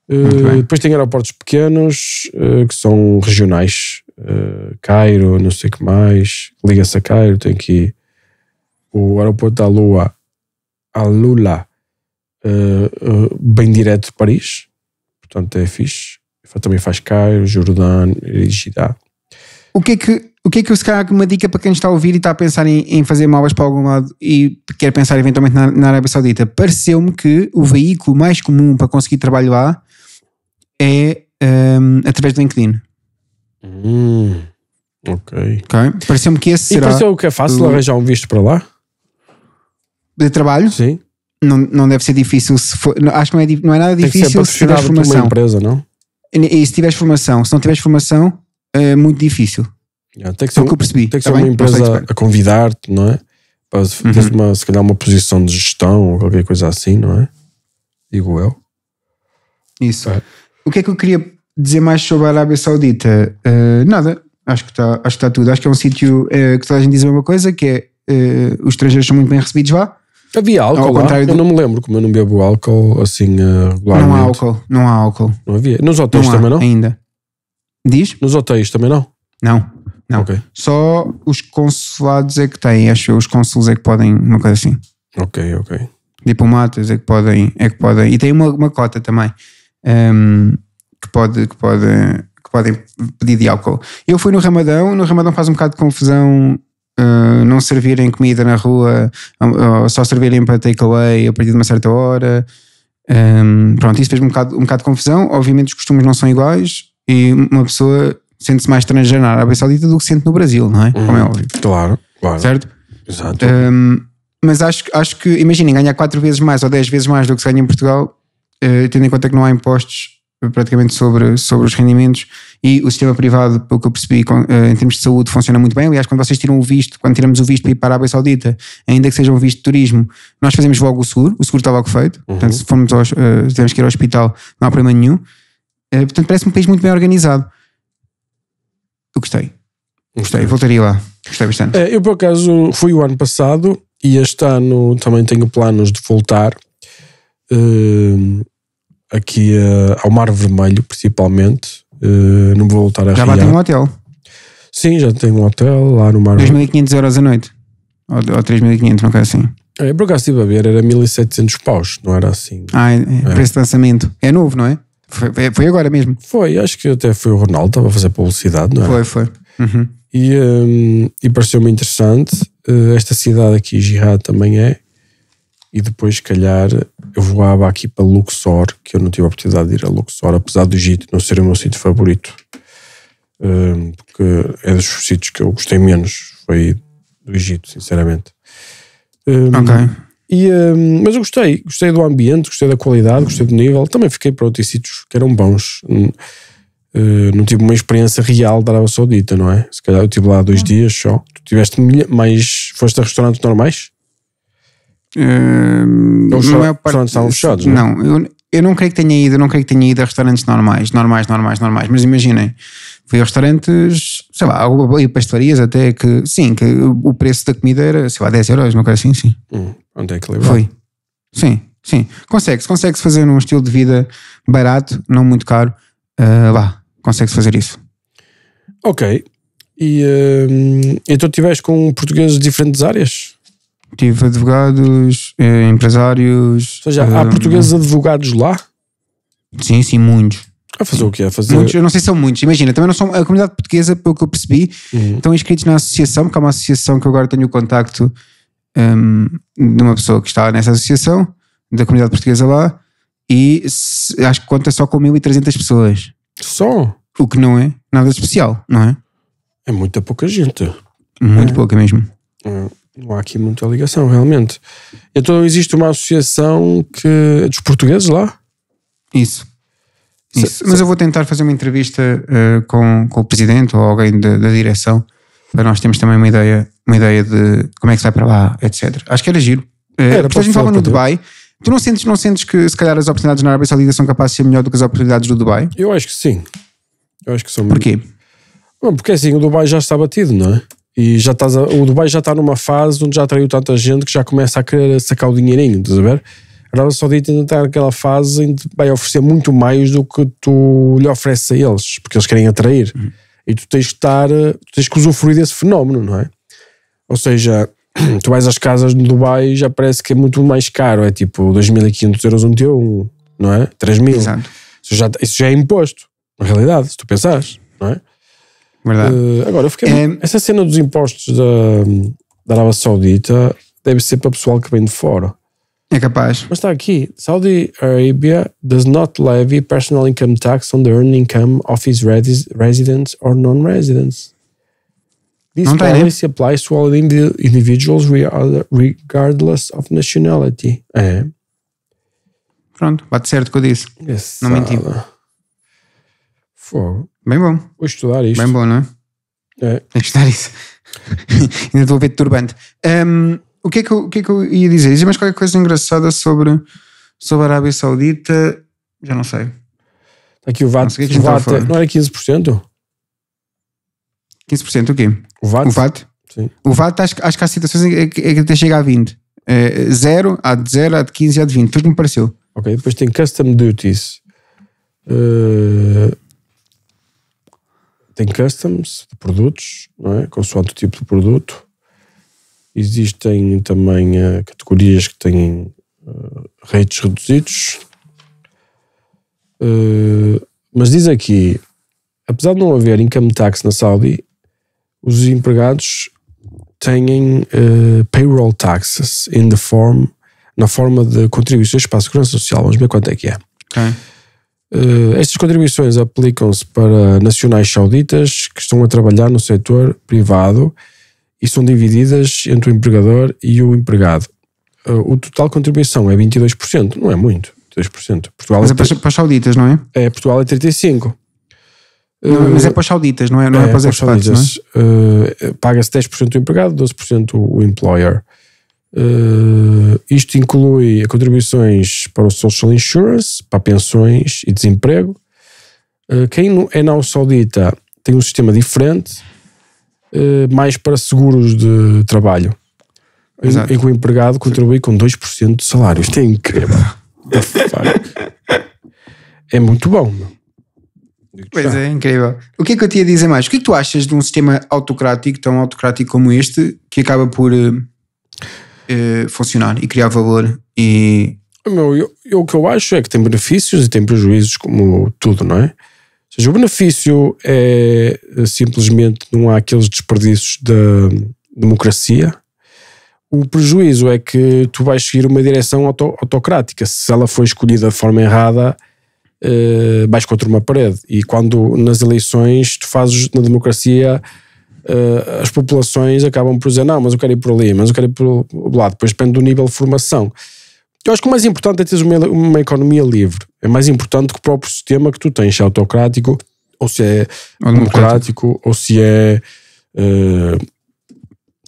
Uh, depois tem aeroportos pequenos uh, que são regionais. Uh, Cairo, não sei o que mais. Liga-se a Cairo, tem que o aeroporto da Lua a Lula, uh, uh, bem direto de Paris. Portanto, é fixe. Também faz Cairo, é Jordão e Gidá.
O que é que o que é que se calhar uma dica para quem está a ouvir e está a pensar em, em fazer malas para algum lado e quer pensar eventualmente na, na Arábia Saudita? Pareceu-me que o veículo mais comum para conseguir trabalho lá é um, ehm, através do LinkedIn. Hum, ok. okay? Pareceu-me que esse será. E pareceu que é fácil arranjar um visto para lá? de trabalho. Sim. Não, não deve ser difícil se for, acho que não é, não é nada difícil se tiver formação. Uma empresa, não? E, e se tiveres formação, se não tiveres formação, é muito difícil.
Yeah, tem que ser, um, que eu percebi, tem que tá ser tá uma empresa a convidar-te, não é? Para uhum. uma, se calhar uma posição de gestão ou qualquer coisa assim, não é? Digo eu. Isso. É.
O que é que eu queria dizer mais sobre a Arábia Saudita? Uh, nada. Acho que está tá tudo. Acho que é um sítio uh, que toda a gente diz a mesma coisa, que é uh, os estrangeiros são muito bem recebidos lá. Havia álcool. Ao lá? contrário do- Eu não
me lembro, como eu não bebo álcool assim eh, regularmente. Não há álcool. Não há álcool. Não havia. Nos Não hotéis há também não? ainda. Diz? Nos hotéis também não?
Não. Não. Só os consulados é que têm, acho que Os consuls é que podem, uma coisa assim. Ok, ok. Diplomatas é que podem. É que podem e tem uma, uma cota também ehm, que, pode, que, pode, que podem pedir de álcool. Eu fui no Ramadão. No Ramadão faz um bocado de confusão eh, não servirem comida na rua, ou só servirem para takeaway a partir de uma certa hora. Um, ehm, pronto, isso fez um bocado, um bocado de confusão. Obviamente, os costumes não são iguais e uma pessoa sente-se mais estrangeira na Arábia Saudita do que sente no Brasil, não é? Uhum. Como é óbvio.
Claro, claro. Certo? Exato. Um,
ehm, mas acho, acho que, imaginem, ganhar 4 vezes mais ou 10 vezes mais do que se ganha em Portugal, uh, tendo em conta que não há impostos praticamente sobre, sobre os rendimentos e o sistema privado, pelo que eu percebi, eh, em termos de saúde, funciona muito bem. Aliás, quando vocês tiram o visto, quando tiramos o visto para ir para a Arábia Saudita, ainda que seja um visto de turismo, nós fazemos logo o seguro, o seguro está logo feito. Uhum. Portanto, se formos ao, eh, tivermos que ir ao hospital, não
há problema nenhum. Eh, portanto, parece um país muito bem organizado. Eu gostei. Uhum.
Gostei, voltaria lá. Gostei bastante.
Eu, por acaso, fui o ano passado e este ano também tenho planos de voltar. Uh aqui uh, ao Mar Vermelho, principalmente. Uh, não vou voltar a Já lá tem um hotel. Sim, já tenho um hotel lá no Mar Vermelho. 2.500 euros a noite. Ou, ou 3.500, não coisa assim. É, por acaso estive a ver, era 1.700 paus, não era assim. Ah, é, é, é. preço de lançamento. É novo, não é? Foi, é, foi, agora mesmo. Foi, acho que até foi o Ronaldo, estava a fazer publicidade, não é? Foi, foi. Uhum. E, um, ehm, e pareceu-me interessante. Uh, esta cidade aqui, Girard também é, e depois, se calhar, eu voava aqui para Luxor, que eu não tive a oportunidade de ir a Luxor, apesar do Egito não ser o meu sítio favorito, hum, porque é dos sítios que eu gostei menos, foi do Egito, sinceramente. Hum, ok. E, hum, mas eu gostei, gostei do ambiente, gostei da qualidade, gostei do nível. Também fiquei para outros sítios que eram bons. não tive uma experiência real da Arábia Saudita, não é? Se calhar eu estive lá dois dias só. Tu tiveste mais. Foste a restaurantes normais?
Uh, ehm,
então, só, é parte, só onde estavam fechados? É? Não, eu, eu não creio que tenha ido, eu não creio
que tenha ido a restaurantes normais, normais, normais, normais, mas imaginem, fui a restaurantes, sei lá, e pastelarias até que, sim, que o preço da comida era, sei lá, 10 euros, não creio assim, sim.
Hum, onde é que
levou? É? Foi. Sim, sim. Consegue-se, consegue-se fazer num estilo de vida barato, não muito caro, uh, eh, lá, consegue-se fazer isso.
Ok. E uh, então tiveste com portugueses de diferentes áreas? Tive advogados, eh, empresários. Ou seja, há eh, portugueses advogados lá?
Sim, sim, muitos. A fazer o quê? A fazer... Muitos, eu não sei se são muitos, imagina, também não são. A comunidade portuguesa, pelo que eu percebi, uhum. estão inscritos na associação, que é uma associação que eu agora tenho o contacto um, de uma pessoa que está nessa associação, da comunidade portuguesa lá, e se, acho que conta só com 1300 pessoas. Só? O que não é nada especial, não é?
É muita pouca gente. Muito é. pouca mesmo. É. Não há aqui muita ligação, realmente. Então existe uma associação que é dos portugueses lá? Isso.
Isso. Mas eu vou tentar fazer uma entrevista uh, com, com o presidente ou alguém da, da direção para nós termos também uma ideia, uma ideia de como é que se vai para lá, etc. Acho que era giro. Uh, era, porque a gente fala no Dubai. Tu não sentes, não sentes que se calhar as oportunidades na Arábia Saudita são capazes de ser melhor do
que as oportunidades do Dubai? Eu acho que sim. Eu acho que são. Porquê? Bom, porque é assim, o Dubai já está batido, não é? E já estás a, o Dubai já está numa fase onde já atraiu tanta gente que já começa a querer sacar o dinheirinho, estás a ver? A Arábia Saudita ainda está naquela fase em que vai oferecer muito mais do que tu lhe ofereces a eles, porque eles querem atrair. Uhum. E tu tens que estar, eh, tu tens que usufruir desse fenómeno, não é? Ou seja, tu vais às casas no Dubai e já parece que é muito mais caro, é tipo 2.500 euros um T1, não é? 3.000. Exato. Isso já, isso já é imposto, na realidade, se tu pensares, não é? Verdade. Uh, agora, eu fiquei. É... Essa cena dos impostos da, da Arábia Saudita deve ser para pessoal que vem de fora. É capaz. Mas está aqui: Saudi Arabia does not levy personal income tax on the earned income of its residents or non-residents. This não né? policy tem, applies to all individuals regardless of nationality. É.
Pronto, bate certo que eu disse. não mentiu. Fogo. Bem bom. Vou estudar isto. Bem bom, não é? É. Tem que estudar isso. Ainda estou a ver turbante. Um, o, que é que eu, o que é que eu ia dizer? Dizia mais qualquer coisa engraçada sobre, sobre a Arábia Saudita. Já não sei. Tá aqui o VAT. Não, o é VAT não era 15%? 15% o quê? O VAT? O VAT, Sim. O VAT acho, acho que há situações em que, é é até chega a 20.
É, zero, há de 0, há de 15 há de 20. Foi o que me pareceu. Ok, depois tem Custom Duties. Uh, tem customs de produtos, não é? consoante o tipo de produto. Existem também uh, categorias que têm uh, rates reduzidos. Uh, mas diz aqui, apesar de não haver income tax na Saudi, os empregados têm uh, payroll taxes in the form, na forma de contribuições para a segurança social. Vamos ver quanto é que é. Okay. Eh, estas contribuições aplicam-se para nacionais sauditas que estão a trabalhar no setor privado e são divididas entre o empregador e o empregado. Eh, o total de contribuição é 22%, não é muito, 2%. Portugal Mas é, é para, para sauditas, não é? É, Portugal é 35%. Não, mas é eh, para as sauditas, não é? Não é, é para as expatriados, não é? Paga-se 10% o empregado, 12% o employer. Uh, isto inclui contribuições para o Social Insurance, para pensões e desemprego. Uh, quem é não saudita tem um sistema diferente, uh, mais para seguros de trabalho. Exato. Em que o empregado contribui com 2% de salário. Isto é incrível. é
muito bom. Pois é, é, incrível. O que é que eu tinha a dizer mais? O que é que tu achas de um sistema autocrático, tão autocrático como este, que acaba por eh, funcionar
e criar valor e... Meu, eu, eu, o que eu acho é que tem benefícios e tem prejuízos como tudo, não é? Ou seja, o benefício é eh, simplesmente não há aqueles desperdícios da de democracia. O prejuízo é que tu vais seguir uma direção auto, autocrática. Se ela foi escolhida de forma errada, eh, vais contra uma parede. E quando nas eleições tu fazes na democracia uh, as populações acabam por dizer: não, mas eu quero ir por ali, mas eu quero ir por lá. Depois depende do nível de formação. Eu acho que o mais importante é ter uma, uma economia livre. É mais importante que o próprio sistema que tu tens, se é autocrático, ou se é ou democrático, democrático, ou se é. Uh,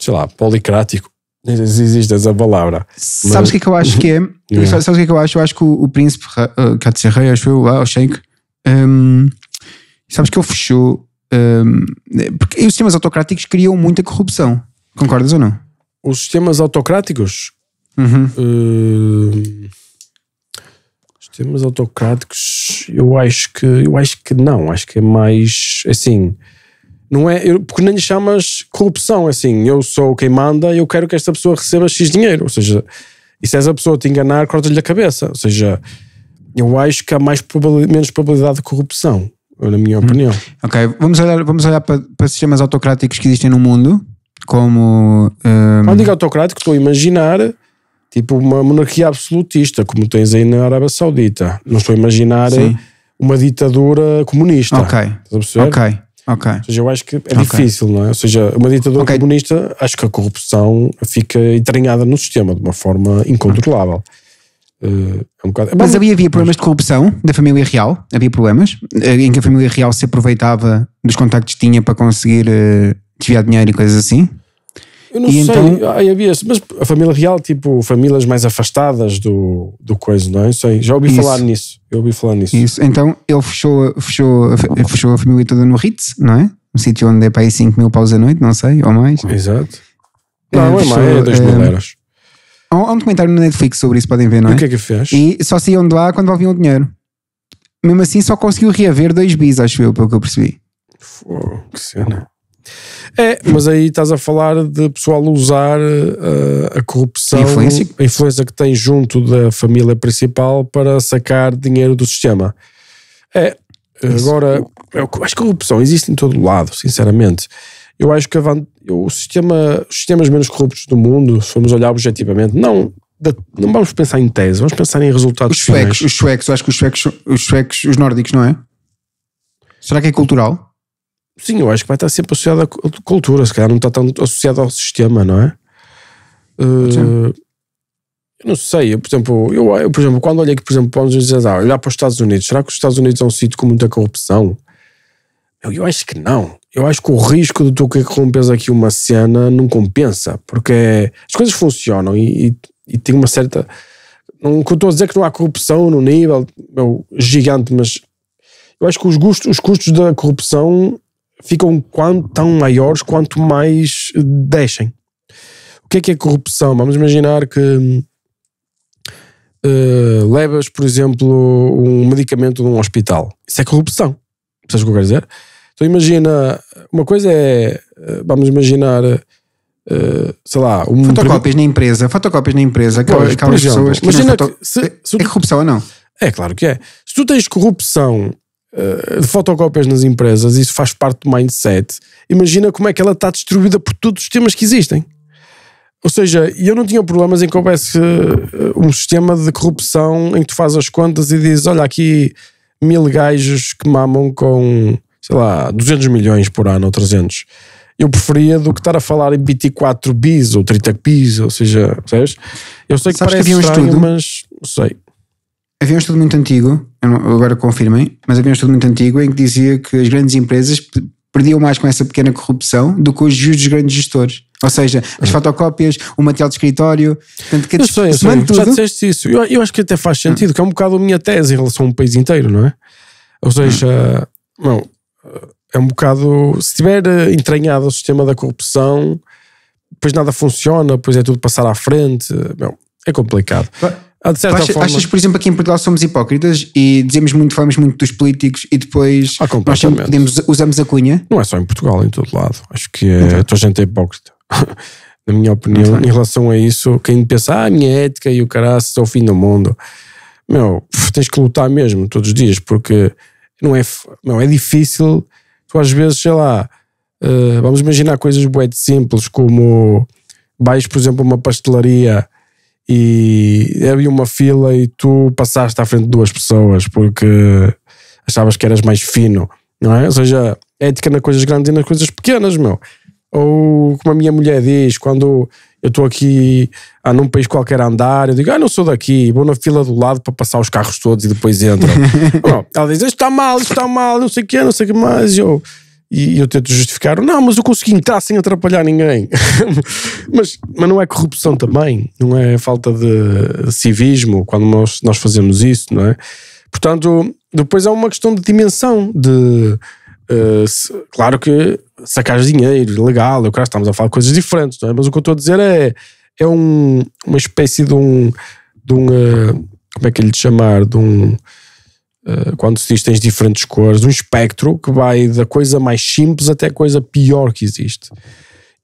sei lá, policrático. Existe essa palavra. Mas... Sabes o que, é que eu acho que é? yeah. Sabes
o que, é que eu acho? Eu acho que o, o príncipe, uh, quer rei, acho eu lá, ah, o Sheik, um, sabes que ele fechou porque os sistemas
autocráticos criam muita corrupção. Concordas ou não? Os sistemas autocráticos? Uhum. Uh, sistemas autocráticos, eu acho que eu acho que não. Acho que é mais assim. Não é, eu, porque nem lhe chamas corrupção, assim, eu sou quem manda e eu quero que esta pessoa receba X dinheiro. Ou seja, e se essa pessoa te enganar, corta-lhe a cabeça. Ou seja, eu acho que há mais menos probabilidade de corrupção na minha opinião. Ok, vamos olhar, vamos olhar para,
para sistemas autocráticos que existem no mundo, como. Um... Quando
digo autocrático, estou a imaginar tipo uma monarquia absolutista, como tens aí na Arábia Saudita. Não estou a imaginar Sim. uma ditadura comunista. Ok. Estás a perceber? Ok. Okay. Ou seja, eu acho que é okay. difícil, não é? Ou seja, uma ditadura okay. comunista, acho que a corrupção fica entranhada no sistema de uma forma incontrolável. Okay. Uh, é um bocado... Mas ali
havia problemas de corrupção da família real, havia problemas eh, em que a família real se aproveitava dos contactos que tinha para conseguir uh, desviar dinheiro e coisas assim.
Eu não e sei, então... Ai, havia, mas a família real, tipo, famílias mais afastadas do, do coisa, não é? Sei, já ouvi Isso. falar nisso. Eu ouvi falar nisso. Isso, então
ele fechou, fechou, fechou a família toda no Ritz, não é? Um sítio onde é para aí 5 mil paus a noite, não sei, ou mais. Exato. Não, é, mais, é 2 mil euros. Há um documentário na Netflix sobre isso, podem ver, não é? E o que é que fez? E só saíam de lá quando haviam dinheiro. Mesmo assim, só conseguiu reaver dois bis, acho eu, pelo que eu percebi. Fô, que cena.
É, mas aí estás a falar de pessoal usar uh, a corrupção, influência. a influência que tem junto da família principal para sacar dinheiro do sistema. É, agora, é eu acho que corrupção existe em todo lado, sinceramente eu acho que o sistema, os sistemas menos corruptos do mundo, se formos olhar objetivamente, não, não vamos pensar em tese, vamos pensar em resultados os finais. suecos, Os suecos, acho que os suecos, os suecos, os nórdicos, não é? Será que é cultural? Sim, eu acho que vai estar sempre associado à cultura, se calhar não está tão associado ao sistema, não é? Uh, não sei, eu, por exemplo, eu, eu, por exemplo, quando olho aqui, por exemplo, vamos dizer, ah, olhar para os Estados Unidos, será que os Estados Unidos é um sítio com muita corrupção? Eu, eu acho que não eu acho que o risco de tu que rompes aqui uma cena não compensa, porque as coisas funcionam e, e, e tem uma certa. Não que eu estou a dizer é que não há corrupção no nível meu, gigante, mas eu acho que os, gustos, os custos da corrupção ficam quanto, tão maiores quanto mais deixem. O que é que é corrupção? Vamos imaginar que uh, levas, por exemplo, um medicamento de um hospital. Isso é corrupção. Percebes o que eu quero dizer? Então imagina, uma coisa é, eh, vamos imaginar, eh, sei lá, um fotocópias na empresa, fotocópias na empresa, aquelas, aquelas pessoas que imagina
foto... que se, se é, corrupção ou não?
É claro que é. Se tu tens corrupção eh, de fotocópias nas empresas, isso faz parte do mindset. Imagina como é que ela está destruída por todos os sistemas que existem. Ou seja, eu não tinha problemas em que houvesse um sistema de corrupção em que tu fazes as contas e dizes: olha, aqui mil gajos que mamam com sei lá, 200 milhões por ano ou 300, eu preferia do que estar a falar em 24 bis ou 30 bis, ou seja, percebes? Eu sei que Sabes parece que havia um estranho, estudo? mas não sei. Havia um estudo muito antigo, agora confirmem,
mas havia um estudo muito antigo em que dizia que as grandes empresas perdiam mais com essa pequena corrupção do que os juros dos grandes gestores. Ou seja, as ah. fotocópias, o material de escritório, portanto, que Eu sei, eu sei. Já disseste isso. Eu,
eu acho que até faz sentido, ah. que é um bocado a minha tese em relação a um país inteiro, não é? Ou seja, não, ah é um bocado. Se estiver eh, entranhado o sistema da corrupção, depois nada funciona, depois é tudo passar à frente. Bom, é complicado. Ah, achas, forma... achas, por
exemplo, aqui em Portugal somos hipócritas e dizemos muito, falamos muito
dos políticos e depois ah, nós podemos, usamos a cunha? Não é só em Portugal, em todo lado. Acho que é, a tua gente é hipócrita. Na minha opinião, então. em relação a isso, quem pensa, ah, a minha ética e o caraças é o fim do mundo. Meu, tens que lutar mesmo todos os dias, porque não é, não é difícil. Tu às vezes, sei lá, uh, vamos imaginar coisas bué simples, como vais, por exemplo, a uma pastelaria e havia é uma fila e tu passaste à frente de duas pessoas porque achavas que eras mais fino, não é? Ou seja, ética nas coisas grandes e nas coisas pequenas, meu. Ou como a minha mulher diz, quando eu estou aqui a ah, num país qualquer a andar, eu digo, ah, não sou daqui, vou na fila do lado para passar os carros todos e depois entro. ela diz, isto está mal, isto está mal, não sei o que, não sei o que mais, e eu, e eu tento justificar, não, mas eu consegui entrar sem atrapalhar ninguém. mas, mas não é corrupção também, não é falta de civismo quando nós, nós fazemos isso, não é? Portanto, depois há uma questão de dimensão, de eh, se, claro que sacar dinheiro, legal, eu, claro, estamos a falar de coisas diferentes, não é? mas o que eu estou a dizer é, é um, uma espécie de um, de um uh, como é que lhe chamar, de um, eh, quando se diz tens diferentes cores, um espectro que vai da coisa mais simples até a coisa pior que existe.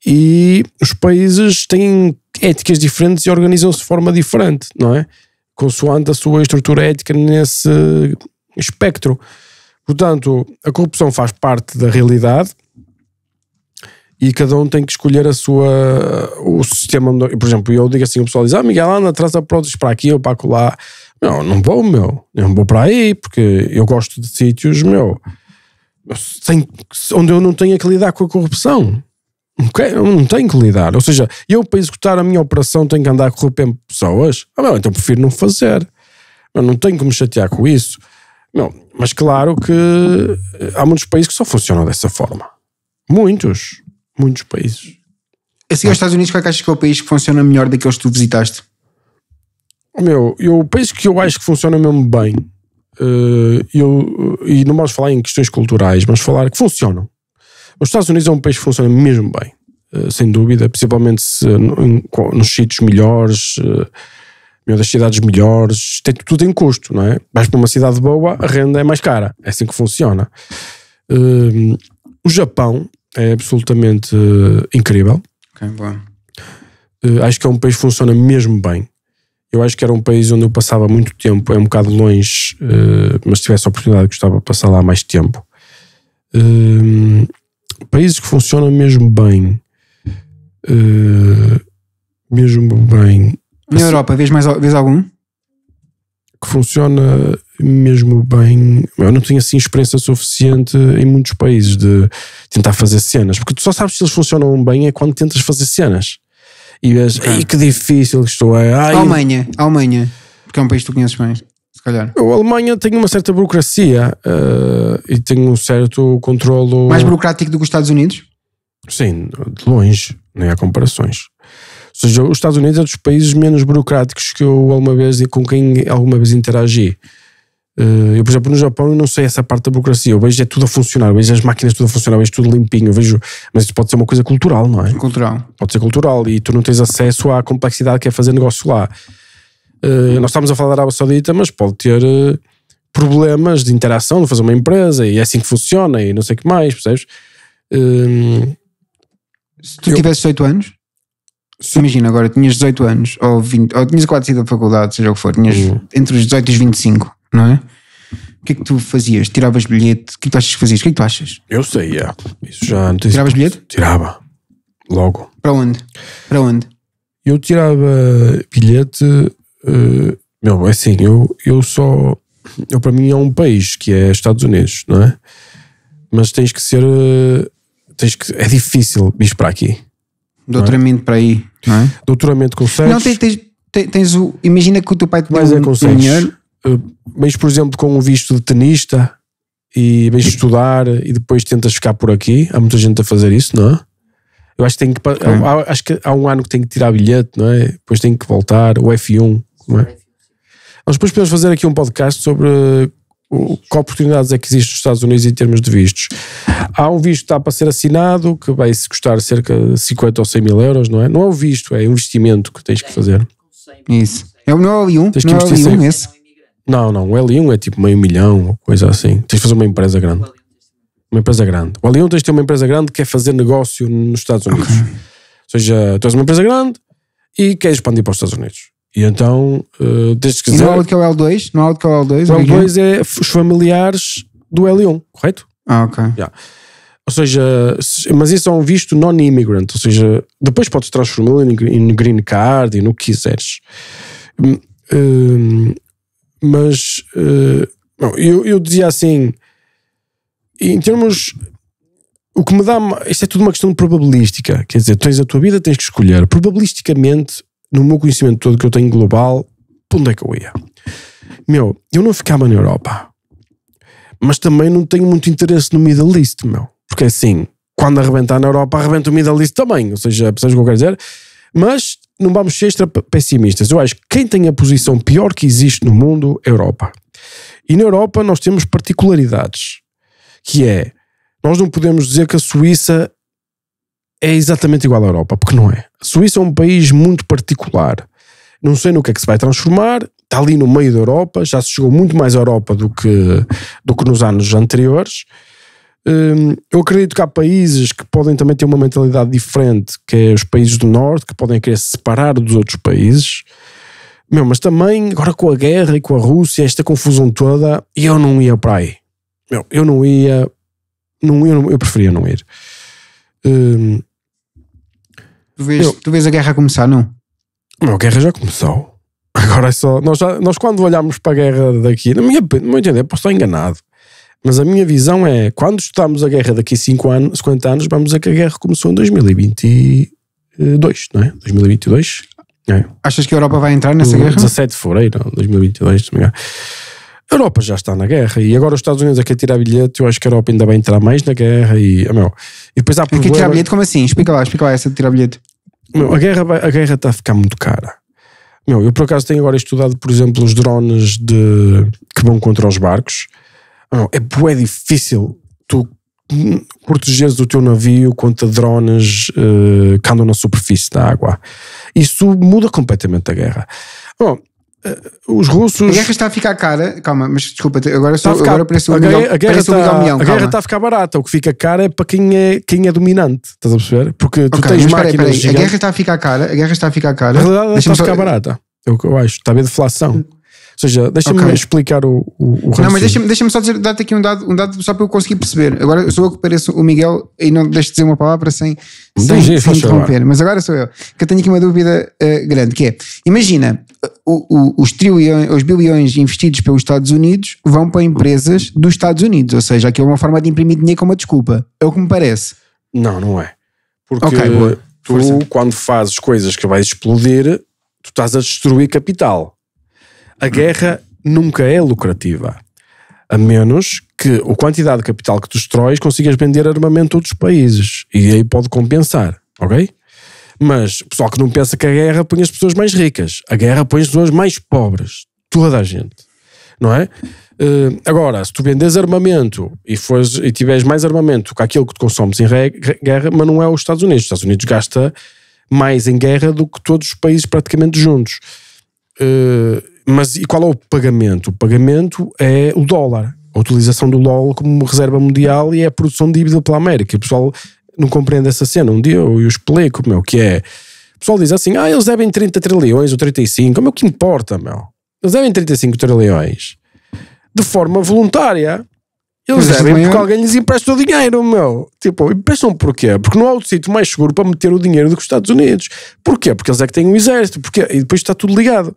E os países têm éticas diferentes e organizam-se de forma diferente, não é? Consoante a sua estrutura ética nesse espectro. Portanto, a corrupção faz parte da realidade e cada um tem que escolher a sua o sistema. Por exemplo, eu digo assim: o pessoal diz, ah, Miguel, anda atrás da produtos para aqui ou para lá. Não, não vou, meu. Eu não vou para aí porque eu gosto de sítios, meu, sem, onde eu não tenho que lidar com a corrupção. Eu não tenho que lidar. Ou seja, eu para executar a minha operação tenho que andar a corromper pessoas. Ah, meu, então prefiro não fazer. Eu não tenho que me chatear com isso. Não, mas claro que eh, há muitos países que só funcionam dessa forma. Muitos. Muitos países. Assim, aos Estados Unidos, qual é que achas que é o país que funciona melhor daqueles que tu visitaste? Oh, meu, eu, o país que eu acho que funciona mesmo bem, eh, eu, e não vamos falar em questões culturais, mas falar que funcionam. Os Estados Unidos é um país que funciona mesmo bem, eh, sem dúvida, principalmente se, nos sítios melhores, meu, das cidades melhores, tem, tudo em custo, não é? Vais para uma cidade boa, a renda é mais cara. É assim que funciona. Hum, o Japão é absolutamente uh, incrível. Okay, uh, acho que é um país que funciona mesmo bem. Eu acho que era um país onde eu passava muito tempo, é um bocado longe, eh, mas se tivesse a oportunidade, gostava de passar lá mais tempo. Hum, países que funcionam mesmo bem. mesmo bem na assim, Europa, vês, mais, vês algum? Que funciona mesmo bem. Eu não tenho assim experiência suficiente em muitos países de tentar fazer cenas, porque tu só sabes se eles funcionam bem é quando tentas fazer cenas. E vês, okay. que difícil que estou é. Ai, Alemanha, Alemanha, porque é um país que tu conheces bem. Calhar. A Alemanha tem uma certa burocracia uh, e tem um certo controlo. Mais burocrático do que os Estados Unidos? Sim, de longe, nem há comparações seja, os Estados Unidos é dos países menos burocráticos que eu alguma vez com quem alguma vez interagi. Eh, eu, por exemplo, no Japão eu não sei essa parte da burocracia. Eu vejo é tudo a funcionar, eu vejo as máquinas tudo a funcionar, eu vejo tudo limpinho, eu vejo. Mas isso pode ser uma coisa cultural, não é? Cultural. Pode ser cultural e tu não tens acesso à complexidade que é fazer negócio lá. Eh, nós estamos a falar da Arábia Saudita, mas pode ter eh, problemas de interação, de fazer uma empresa e é assim que funciona e não sei o que mais, percebes?
Se tu eu, tivesse 18 anos? se imagina agora, tinhas 18 anos ou 20, ou tinhas quase saído da faculdade, seja o que for, tinhas uhum. entre os 18 e os 25, não é? O que é que tu fazias? Tiravas bilhete? O que é que tu achas que fazias? O que é que tu achas? Eu sei, é. Isso já não Tiravas bilhete? Tirava.
Logo. Para onde? Para onde? Eu tirava bilhete. Uh, é assim, eu, eu só. Eu, para mim é um país que é Estados Unidos, não é? Mas tens que ser. Eh, tens que, é difícil vir para aqui Doutoramento é? para aí, não é? Doutoramento consegues? Não, tens, tens, tens, o. Imagina que o teu pai te deu um, é um dinheiro. Vens, uh, por exemplo, com o um visto de tenista e vais estudar e depois tentas ficar por aqui. Há muita gente a fazer isso, não é? Eu acho que, tem que, okay. É. há, acho que há um ano que tem que tirar bilhete, não é? Depois tem que voltar, o F1, não é? Nós depois podemos fazer aqui um podcast sobre que oportunidades é que existe nos Estados Unidos em termos de vistos? Há um visto que está para ser assinado, que vai custar cerca de 50 ou 100 mil euros, não é? Não é o visto, é um investimento que tens que fazer. Isso. É o meu é L1, tens que não é o L1 esse? Não, não, o L1 é tipo meio milhão, ou coisa assim. Tens de fazer uma empresa grande. Uma empresa grande. O L1 tens de ter uma empresa grande que quer fazer negócio nos Estados Unidos. Okay. Ou seja, tu és uma empresa grande e queres expandir para os Estados Unidos. E então, uh, desde que. E é não há outro
que é o L2? Não há outro que é o L2? O L2
é os familiares do L1, correto? Ah, ok. Yeah. Ou seja, mas isso é um visto non-immigrant, ou seja, depois podes transformá-lo em green card e no que quiseres. Uh, mas uh, eh, não, eu, eu dizia assim, em termos o que me dá. Isto é tudo uma questão de probabilística. Quer dizer, tens a tua vida, tens que escolher. Probabilisticamente, no meu conhecimento todo que eu tenho global, para onde é que eu ia? Meu, eu não ficava na Europa, mas também não tenho muito interesse no Middle East, meu, porque assim, quando arrebentar na Europa, arrebenta o Middle East também, ou seja, percebes o que eu quero dizer? Mas não vamos ser extra pessimistas. Eu acho que quem tem a posição pior que existe no mundo é a Europa. E na Europa nós temos particularidades, que é, nós não podemos dizer que a Suíça é exatamente igual à Europa, porque não é. A Suíça é um país muito particular. Não sei no que é que se vai transformar, está ali no meio da Europa, já se chegou muito mais à Europa do que, do que nos anos anteriores. Hum, eu acredito que há países que podem também ter uma mentalidade diferente, que é os países do Norte, que podem querer se separar dos outros países. Meu, mas também, agora com a guerra e com a Rússia, esta confusão toda, eu não ia para aí. Meu, eu não ia, não, eu, eu preferia não ir. Hum, tu, vês, eu, tu vês a guerra começar, não? Não, a guerra já começou. Agora é só. Nós, já, nós quando olhamos para a guerra daqui, na minha, no meu entender, estou enganado. Mas a minha visão é, quando estudamos a guerra daqui a 5 anos, 50 anos, vamos a que a guerra começou em 2022, não é? 2022? É. Achas que a Europa vai entrar nessa guerra? 17 de fevereiro, 2022, se me engano. A Europa já está na guerra e agora os Estados Unidos é que tirar bilhete. Eu acho que a Europa ainda vai entrar mais na guerra e, ah, meu, e depois há é problemas. tirar bilhete, como assim? Explica lá, explica lá essa de tirar bilhete. Meu, a guerra vai, a guerra está a ficar muito cara. Meu, eu por acaso tenho agora estudado, por exemplo, os drones de, que vão contra os barcos. Ah, meu, é, é difícil tu protegeres o teu navio contra drones uh, que andam na superfície da água. Isso muda completamente a guerra. Bom, eh, os russos. A guerra
está a ficar cara, calma, mas desculpa, agora, só, ficar, agora parece o a guerra, a guerra está, A guerra está
a ficar barata, o que fica cara é para quem é, quem é dominante, estás a perceber? Porque tu okay, tens máquinas. Peraí, peraí. A guerra
está a ficar cara, a guerra está a ficar cara. Na realidade, ela está a ficar só... barata,
é eu, eu acho, está a haver deflação. Ou seja, deixa-me okay. explicar o, o, o Não, mas deixa-me
deixa só dizer, dar-te aqui um dado, um dado só para eu conseguir perceber. Agora sou eu que pareço o Miguel e não deixo de dizer uma palavra sem, sem, sem interromper. Mas agora sou eu, que eu tenho aqui uma dúvida uh, grande, que é, imagina, o, o, os, trilhões, os bilhões investidos pelos Estados Unidos vão para empresas dos Estados Unidos, ou seja, aqui é uma forma de imprimir dinheiro como uma desculpa. É o que me parece. Não, não é. Porque okay, tu, Força.
quando fazes coisas que vais explodir, tu estás a destruir capital. A guerra nunca é lucrativa. A menos que a quantidade de capital que tu destróis consigas vender armamento a outros países. E aí pode compensar, ok? Mas o pessoal que não pensa que a guerra põe as pessoas mais ricas, a guerra põe as pessoas mais pobres. Toda a gente. Não é? Uh, agora, se tu vendes armamento e, fores, e tiveres mais armamento que aquilo que tu consomes em guerra, mas não é os Estados Unidos. Os Estados Unidos gasta mais em guerra do que todos os países praticamente juntos. Uh, mas e qual é o pagamento? O pagamento é o dólar, a utilização do dólar como reserva mundial e é a produção de dívida pela América. E o pessoal não compreendo essa cena. Um dia eu, eu explico, meu, que é. O pessoal diz assim: ah, eles devem 30 trilhões ou 35. É meu, que importa, meu? Eles devem 35 trilhões de forma voluntária. Eles Mas devem porque é. alguém lhes empresta o dinheiro, meu. Tipo, pensam porquê? Porque não há outro sítio mais seguro para meter o dinheiro do que os Estados Unidos. Porquê? Porque eles é que têm um exército. Porquê? E depois está tudo ligado.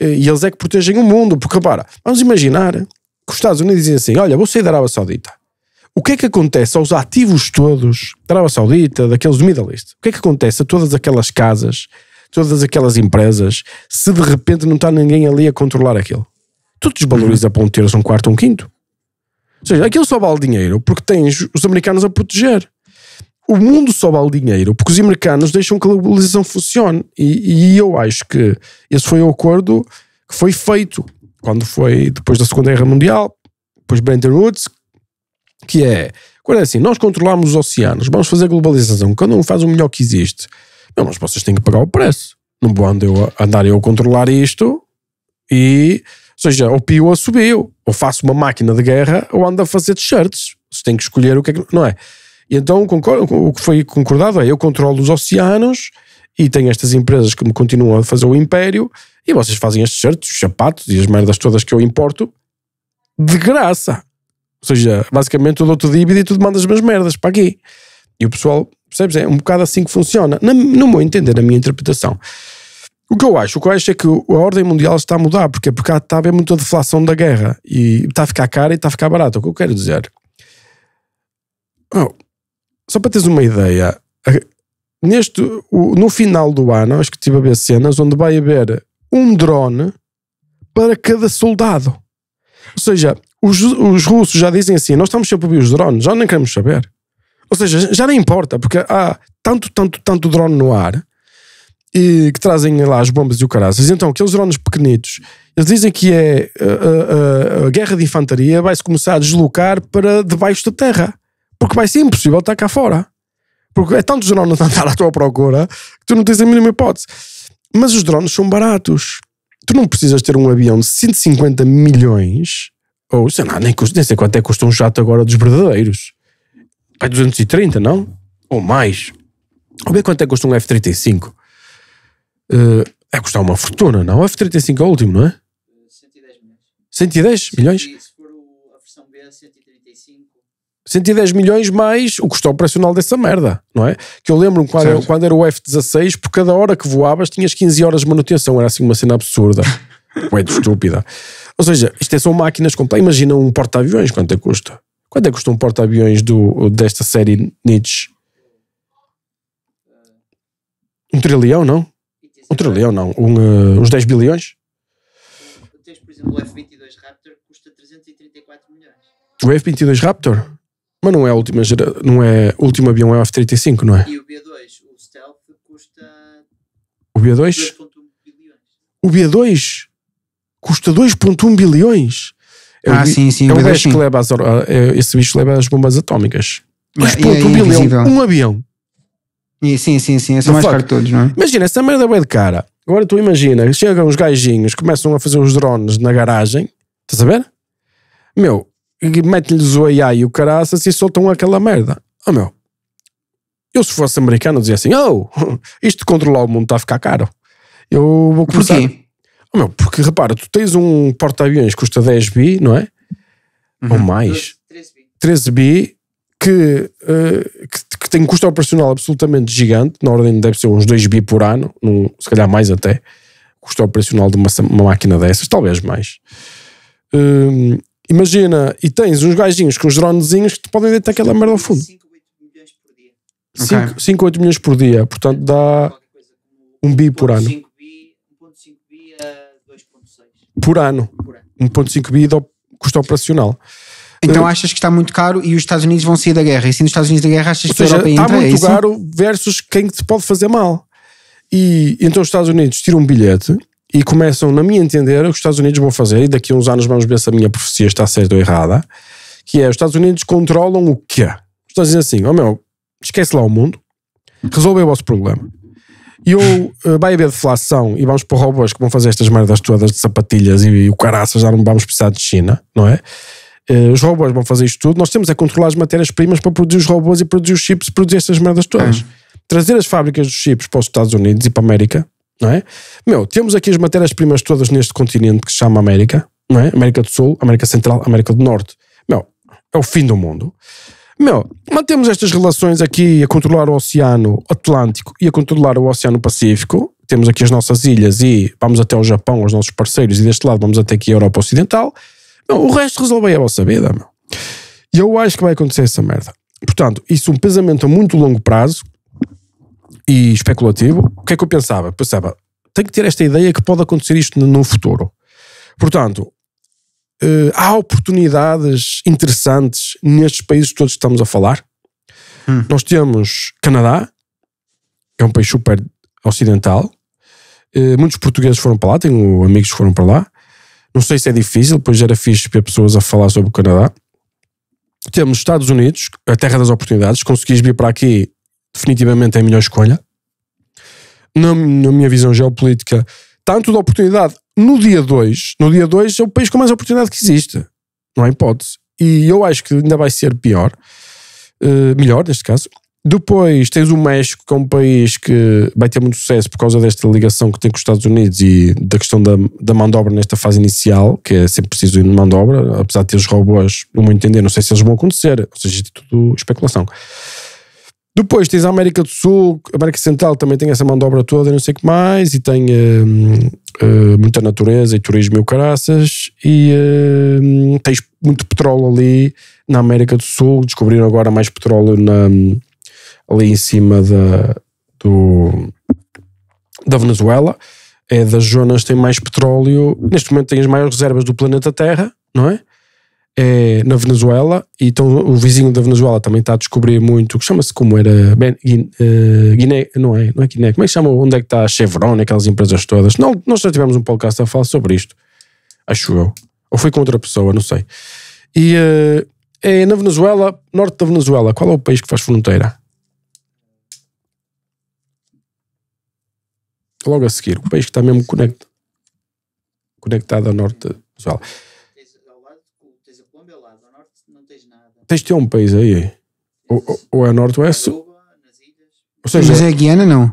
E eles é que protegem o mundo. Porque, para, vamos imaginar que os Estados Unidos dizem assim: olha, vou sair da Arábia Saudita o que é que acontece aos ativos todos da Arábia Saudita, daqueles do Middle East? O que é que acontece a todas aquelas casas, todas aquelas empresas, se de repente não está ninguém ali a controlar aquilo? Tu desvaloriza para um terço, um quarto, um quinto. Ou seja, aquilo só vale dinheiro porque tens os americanos a proteger. O mundo só vale dinheiro porque os americanos deixam que a globalização funcione. E, e eu acho que esse foi o acordo que foi feito quando foi depois da Segunda Guerra Mundial. Depois Bretton Woods, que é, quando é assim, nós controlamos os oceanos, vamos fazer globalização, cada um faz o melhor que existe. Não, mas vocês têm que pagar o preço. Não vou andar eu a, andar eu a controlar isto e, ou seja, ou pio ou subiu, ou faço uma máquina de guerra ou ando a fazer t-shirts. Você tem que escolher o que é que... Não é? E então o que foi concordado é, eu controlo os oceanos e tenho estas empresas que me continuam a fazer o império e vocês fazem estes shirts, os sapatos e as merdas todas que eu importo de graça. Ou seja, basicamente eu dou-te dívida e tu demandas as minhas merdas. Para aqui. E o pessoal, percebes? É um bocado assim que funciona. Na, no meu entender, na minha interpretação. O que eu acho? O que eu acho é que a ordem mundial está a mudar, porque por cá está a haver muita deflação da guerra. E está a ficar cara e está a ficar barato O que eu quero dizer. Oh, só para teres uma ideia, neste, no final do ano, acho que estive a ver cenas onde vai haver um drone para cada soldado. Ou seja, os, os russos já dizem assim: nós estamos sempre a ouvir os drones, já nem queremos saber. Ou seja, já nem importa, porque há tanto, tanto, tanto drone no ar e que trazem lá as bombas e o caraças. Então, aqueles drones pequenitos, eles dizem que é a, eh, a, eh, eh, a guerra de infantaria vai-se começar a deslocar para debaixo da terra, porque vai ser impossível estar cá fora. Porque é tanto drone a andar à tua procura que tu não tens a mínima hipótese. Mas os drones são baratos. Tu não precisas ter um avião de 150 milhões ou sei lá, nem, custa, nem sei quanto é que custa um jato agora dos verdadeiros. Vai 230, não? Ou mais. Ou bem quanto é que custa um F-35? Uh, eh, é custar uma fortuna, não? O F-35 é o último, não é? 110 milhões. 110 milhões? Se for a versão B, 135. 110 milhões mais o custo operacional dessa merda, não é? Que eu lembro-me quando, era, quando era o F-16, por cada hora que voavas tinhas 15 horas de manutenção, era assim uma cena absurda. Ué, estúpida. Ou seja, isto é, só máquinas completas. Imagina um porta-aviões, quanto é que custa? Quanto é que custa um porta-aviões desta série Nietzsche? Um trilhão, não? Um trilhão, não. Um, uh, uns 10 bilhões? Tens, por exemplo, o F-22 Raptor custa 334 milhões. O F-22 Raptor? Mas não é a última geração, não é o último avião, é o F-35, não é? E o
B-2, o Stealth custa...
O B-2? O B-2? custa 2,1 bilhões. É ah, o, sim, sim. É o bicho que leva as, ah, é, esse bicho leva as bombas atómicas. 2,1 ah, é bilhão, um avião. sim, sim, sim. Esse é o mais caro de todos, não é? Imagina, essa merda é de cara. Agora tu imagina, chegam os gajinhos, começam a fazer os drones na garagem, estás a ver? Meu, mete-lhes o AI e o caraças e soltam aquela merda. Oh meu, eu se fosse americano dizia assim, oh, isto de controlar o mundo está a ficar caro. Eu vou começar... Porquê? Meu, porque repara, tu tens um porta-aviões que custa 10 bi, não é? Uhum. Ou mais. 13 bi. 13 bi que, uh, que, que, tem um custo operacional absolutamente gigante, na ordem deve ser uns 2 bi por ano, num, se calhar mais até, custo operacional de uma, uma máquina dessas, talvez mais. Uh, imagina, e tens uns gajinhos com uns dronezinhos que te podem deitar aquela merda ao fundo. 5, 8 milhões por dia. 5, okay. 5 8 milhões por dia, portanto dá um bi por ano por ano. 1.5 bi do custo operacional. Então uh, achas
que está muito caro e os Estados Unidos vão sair da guerra. E sendo os Estados Unidos da guerra, achas que seja, a Europa entra, está é muito é caro
versus quem te pode fazer mal. E então os Estados Unidos tiram um bilhete e começam, na minha entender, o que os Estados Unidos vão fazer, e daqui a uns anos vamos ver se a minha profecia está certa ou errada, que é, os Estados Unidos controlam o quê? Os Estados Unidos assim, oh meu, esquece lá o mundo, resolve o vosso problema. E eu, eh, vai haver deflação e vamos para robôs que vão fazer estas merdas todas de sapatilhas e, e o caraças já não vamos precisar de China, não é? Eh, os robôs vão fazer isto tudo, nós temos é controlar as matérias-primas para produzir os robôs e produzir os chips, produzir estas merdas todas. Trazer as fábricas dos chips para os Estados Unidos e para a América, não é? Meu, temos aqui as matérias-primas todas neste continente que se chama América, não é? América do Sul, América Central, América do Norte. Meu, é o fim do mundo. Meu, mantemos estas relações aqui a controlar o Oceano Atlântico e a controlar o Oceano Pacífico. Temos aqui as nossas ilhas e vamos até o Japão, os nossos parceiros, e deste lado vamos até aqui a Europa Ocidental. o resto resolvei a vossa vida, meu. E eu acho que vai acontecer essa merda. Portanto, isso é um pensamento a muito longo prazo e especulativo. O que é que eu pensava? Pensava, tenho que ter esta ideia que pode acontecer isto no futuro. Portanto, uh, há oportunidades interessantes nestes países todos estamos a falar. Hum. Nós temos Canadá, que é um país super ocidental. Uh, muitos portugueses foram para lá, tenho amigos que foram para lá. Não sei se é difícil, pois era fixe ver pessoas a falar sobre o Canadá. Temos Estados Unidos, a terra das oportunidades. Conseguis vir para aqui, definitivamente é a melhor escolha. Na, na minha visão geopolítica, tanto da oportunidade no dia 2, no dia 2 é o país com mais oportunidade que existe. Não há hipótese. E eu acho que ainda vai ser pior, uh, melhor neste caso. Depois tens o México, que é um país que vai ter muito sucesso por causa desta ligação que tem com os Estados Unidos e da questão da, da mão de obra nesta fase inicial, que é sempre preciso ir de mão de obra, apesar de ter os robôs, no meu entender, não sei se eles vão acontecer, ou seja, é tudo especulação. Depois tens a América do Sul, a América Central também tem essa mão de obra toda, não sei o que mais, e tem uh, uh, muita natureza e turismo e o caraças, e uh, tens muito petróleo ali na América do Sul. Descobriram agora mais petróleo na, ali em cima da, do, da Venezuela. É das zonas que têm mais petróleo. Neste momento tem as maiores reservas do planeta Terra, não é? é na Venezuela, e então o vizinho da Venezuela também está a descobrir muito, que chama-se como era ben, eh, Guiné, não é, não é Guiné, como é que chama, onde é que está a Chevron, aquelas empresas todas. Não, nós já tivemos um podcast a falar sobre isto, acho eu, ou foi com outra pessoa, não sei. E eh, é na Venezuela, norte da Venezuela, qual é o país que faz fronteira? Logo a seguir, o país que está mesmo conectado, conectado ao norte da Venezuela. Tens de ter um país aí. Ou, ou é norte ou é sul. Ou seja, Mas é Guiana, não.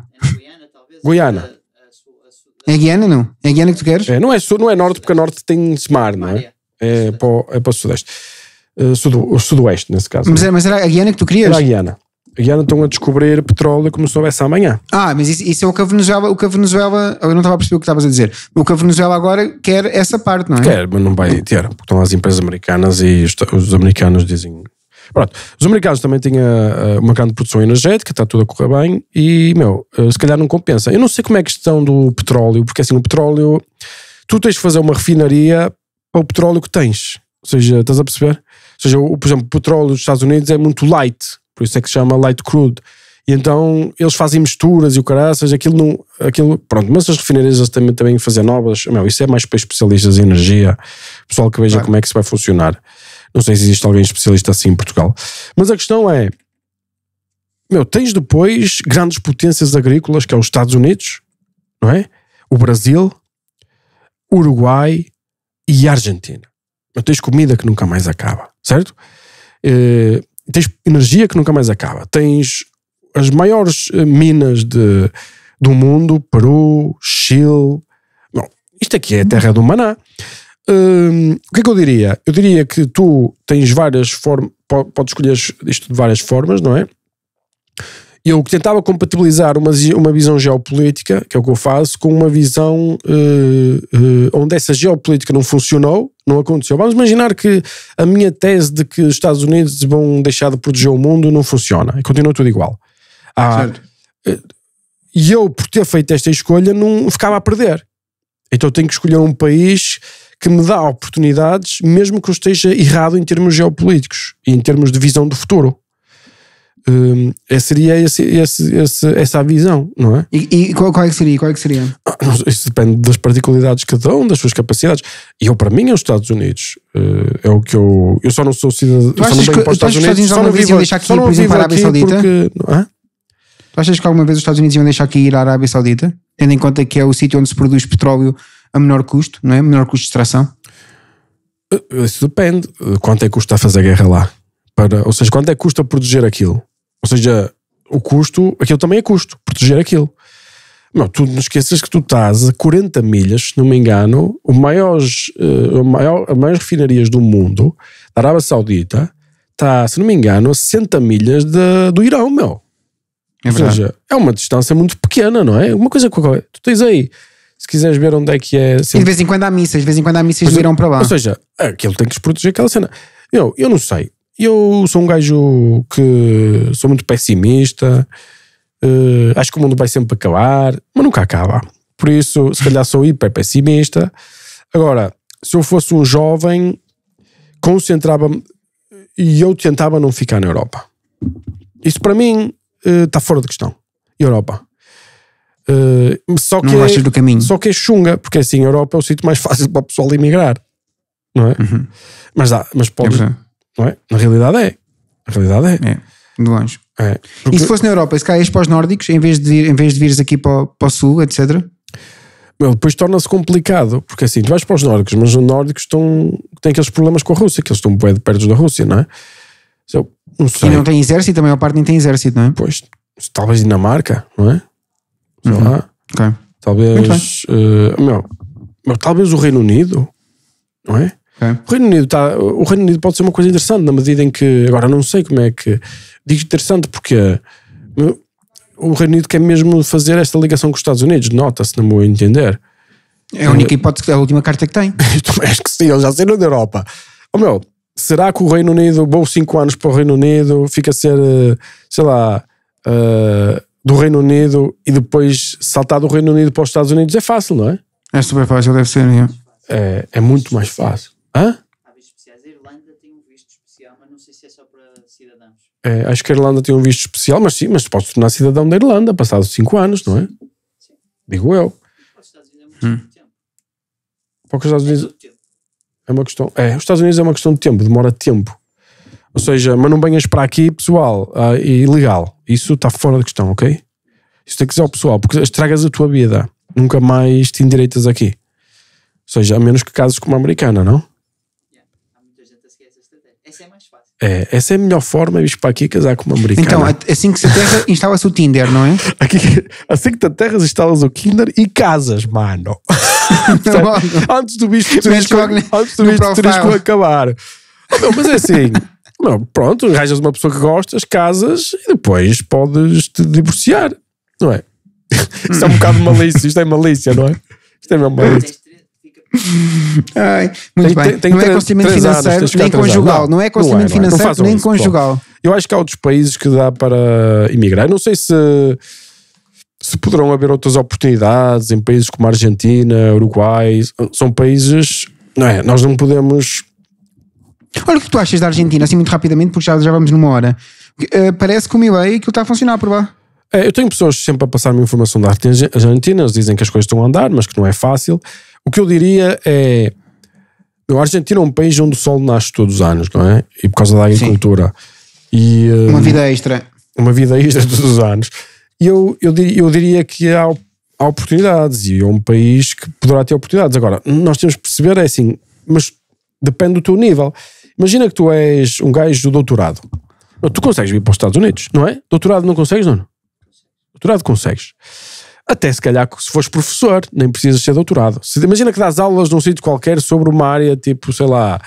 Guiana. É Guiana, não? É Guiana que tu queres? É, não é sul, não é norte, porque a norte tem mar, não é? É para, o, é para o sudeste. Uh, sudo, o sudoeste, nesse caso. Mas, né? mas era a Guiana que tu querias? Era a Guiana e já não estão a descobrir petróleo como se não houvesse amanhã.
Ah, mas isso, isso, é o que a Venezuela, o que a Venezuela, eu não estava a perceber o que estavas a dizer. O que a Venezuela
agora quer essa parte, não é? Quer, mas não vai ter, porque estão as empresas americanas e os, os americanos dizem. Pronto, os americanos também tinham eh, uma grande produção energética, está tudo a correr bem e, meu, eh, se calhar não compensa. Eu não sei como é a questão do petróleo, porque assim, o petróleo, tu tens de fazer uma refinaria para o petróleo que tens. Ou seja, estás a perceber? Ou seja, o, por exemplo, o petróleo dos Estados Unidos é muito light por isso é que se chama light crude. E então eles fazem misturas e o caraças, aquilo não. Aquilo, pronto, mas as refinarias também, também fazem novas. Meu, isso é mais para especialistas em energia, pessoal que veja claro. como é que isso vai funcionar. Não sei se existe alguém especialista assim em Portugal. Mas a questão é: meu, tens depois grandes potências agrícolas, que é os Estados Unidos, não é? O Brasil, Uruguai e Argentina. Mas tens comida que nunca mais acaba, certo? Eh, tens energia que nunca mais acaba, tens as maiores eh, minas de, do mundo, Peru, Chile. Bom, isto aqui é a terra do maná. Hum, o que é que eu diria? Eu diria que tu tens várias formas, podes escolher isto de várias formas, não é? eu tentava compatibilizar uma, uma visão geopolítica, que é o que eu faço, com uma visão uh, uh, onde essa geopolítica não funcionou, não aconteceu. Vamos imaginar que a minha tese de que os Estados Unidos vão deixar de proteger o mundo não funciona, e continua tudo igual. Ah, eh, e eu, por ter feito esta escolha, não ficava a perder. Então tenho que escolher um país que me dá oportunidades, mesmo que eu esteja errado em termos geopolíticos e em termos de visão do futuro. Hum, essa seria esse, esse, esse, essa a visão, não é? E, e qual, qual, é que seria? Qual é que seria? Ah, isso depende das particularidades de cada um, das suas capacidades. E eu, para mim, é os Estados Unidos. Eh, é o que eu. Eu só não sou cidadão. Tu achas que, para os Estados Unidos só não vivo, deixar não por exemplo, a Arábia Saudita? Porque, é? Tu achas que alguma
vez os Estados Unidos iam deixar aqui ir à Arábia Saudita? Tendo em conta que é o sítio onde se produz petróleo a menor custo,
não é? A menor custo de extração? Eh, isso depende. Eh, quanto é que custa fazer guerra lá? Para, ou seja, quanto é que custa proteger aquilo? Ou seja, o custo, aquilo também é custo, proteger aquilo. Não, tu não esqueças que tu estás a 40 milhas, se não me engano, o maiores, uh, maior, eh, as maiores refinarias do mundo, da Arábia Saudita, está, se não me engano, a 60 milhas de, do Irão, meu. É Ou seja, é uma distância muito pequena, não é? Uma coisa que tu tens aí. Se quiseres ver onde é que é. Sempre... E de vez em quando há missas, de vez em quando há missas do Irão para lá. Ou seja, aquilo tem que se proteger aquela cena. Eu, eu não sei. Eu sou um gajo que sou muito pessimista, uh, acho que o mundo vai sempre acabar, mas nunca acaba. Por isso, se calhar sou hiper pessimista. Agora, se eu fosse um jovem, concentrava-me e eu tentava não ficar na Europa. Isso para mim está eh, uh, fora de questão. Europa. Uh, só não que não é, do caminho. Só que é chunga, porque assim, a Europa é o sítio mais fácil para o pessoal emigrar. Não é? Uhum. Mas, dá, mas é podes, é não é? Na realidade é. Na realidade é. é de longe. É, porque... E se fosse na
Europa, se caísse para os nórdicos, em
vez de, em vez de vires aqui para, para o sul, etc.? Meu, depois torna-se complicado, porque assim, tu vais para os nórdicos, mas os nórdicos estão, têm aqueles problemas com a Rússia, que eles estão bem perto da Rússia, não é? Eu não sei. E não tem exército, a maior parte nem tem exército, não é? Pois, talvez Dinamarca, não é? Sei uhum. lá. Okay. Talvez. Uh, meu, meu, talvez o Reino Unido, não é? Okay. O, Reino Unido está, o Reino Unido pode ser uma coisa interessante na medida em que. Agora, não sei como é que. Digo interessante porque o Reino Unido quer mesmo fazer esta ligação com os Estados Unidos, nota-se, no meu entender. É a única hipótese, é a última carta que tem. acho que sim, eles já saíram da Europa. Oh meu, será que o Reino Unido, vou 5 anos para o Reino Unido, fica a ser, eh, sei lá, uh, do Reino Unido e depois saltar do Reino Unido para os Estados Unidos é fácil, não é? É super fácil, deve ser. É, é, é muito mais fácil. Hã? Há vistos especiais. A Irlanda tem um visto especial, mas não sei se é só para cidadãos. É, acho que a Irlanda tem um visto especial, mas sim, mas podes tornar cidadão da Irlanda passados 5 anos, não é? Sim. sim. Digo eu. Para os Estados Unidos é muito hum. tempo. Para os Estados é Unidos. É é uma questão. É, os Estados Unidos é uma questão de tempo, demora tempo. Ou seja, mas não venhas para aqui, pessoal, uh, ilegal. Isso está fora de questão, ok? Isso tem que dizer ao pessoal, porque estragas a tua vida. Nunca mais te endireitas aqui. Ou seja, a menos que cases com uma americana, não? É, essa é a melhor forma, de para aqui casar com uma americana. Então, é assim que se aterra, instala-se o Tinder, não é? Aqui, assim que te aterras, instalas o Tinder e casas, mano. antes do bicho turismo, antes do bicho acabar. mas é assim, não, pronto, arranjas uma pessoa que gostas, casas e depois podes te divorciar, não é? Isto é um bocado malícia, isto é malícia, não é? Isto é mesmo malícia. Ai, muito tem, bem. Tem, não é constrangimento financeiro nem conjugal. Não, é constrangimento é. financeiro nem conjugal. Eu acho que há outros países que dá para imigrar Não sei se, se poderão haver outras oportunidades em países como a Argentina, Uruguai. São países. Não é? Nós não podemos. Olha o
que tu achas da Argentina, assim muito rapidamente, porque já, já vamos numa hora. Uh, parece que o Milei que está a funcionar por lá.
É, eu tenho pessoas sempre a passar-me informação da Argentina, eles dizem que as coisas estão a andar, mas que não é fácil. O que eu diria é. A Argentina é um país onde o sol nasce todos os anos, não é? E por causa da agricultura. E, hum, uma vida extra. Uma vida extra todos os anos. E eu, eu, diria, eu diria que há, há oportunidades e é um país que poderá ter oportunidades. Agora, nós temos que perceber, é assim, mas depende do teu nível. Imagina que tu és um gajo do doutorado. tu consegues vir para os Estados Unidos, não é? Doutorado não consegues, não? Doutorado consegues. Até se calhar se fores professor, nem precisas ser doutorado. imagina que dás aulas num sítio qualquer sobre uma área tipo, sei lá,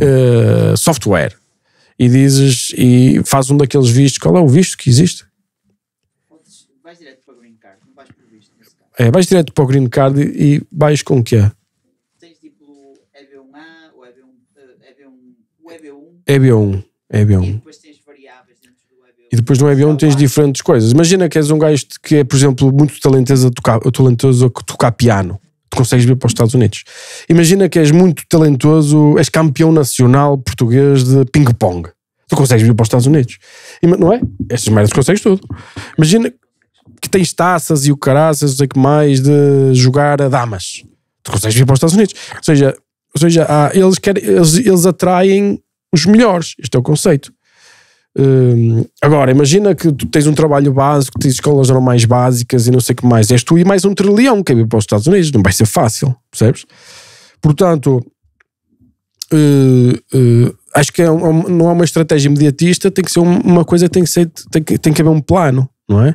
uh, software. E dizes, e fazes um daqueles vistos. Qual é o visto que existe? Vais direto para o green card, não vais para o visto nesse caso. É, vais direto para o green card e, e vais com o que é? Tens tipo EB1A é ou EB1... EB1... EB1. EB1. EB1 depois no avião tens diferentes coisas. Imagina que és um gajo que é, por exemplo, muito talentoso a tocar, talentoso a tocar piano. Tu consegues vir para os Estados Unidos. Imagina que és muito talentoso, és campeão nacional português de ping-pong. Tu consegues vir para os Estados Unidos. E, não é? Estas merdas consegues tudo. Imagina que tens taças e o caraças, não sei que mais, de jogar a damas. Tu consegues vir para os Estados Unidos. Ou seja, ou seja há, eles, querem, eles, eles atraem os melhores. Este é o conceito. Hum, agora, imagina que tu tens um trabalho básico, tens escolas normais básicas e não sei o que mais. És tu e mais um trilhão que é para os Estados Unidos. Não vai ser fácil, percebes? Portanto, uh, uh, acho que é um, é não há é uma estratégia imediatista, tem que ser uma coisa, tem que, ser, tem que, tem que haver um plano, não é?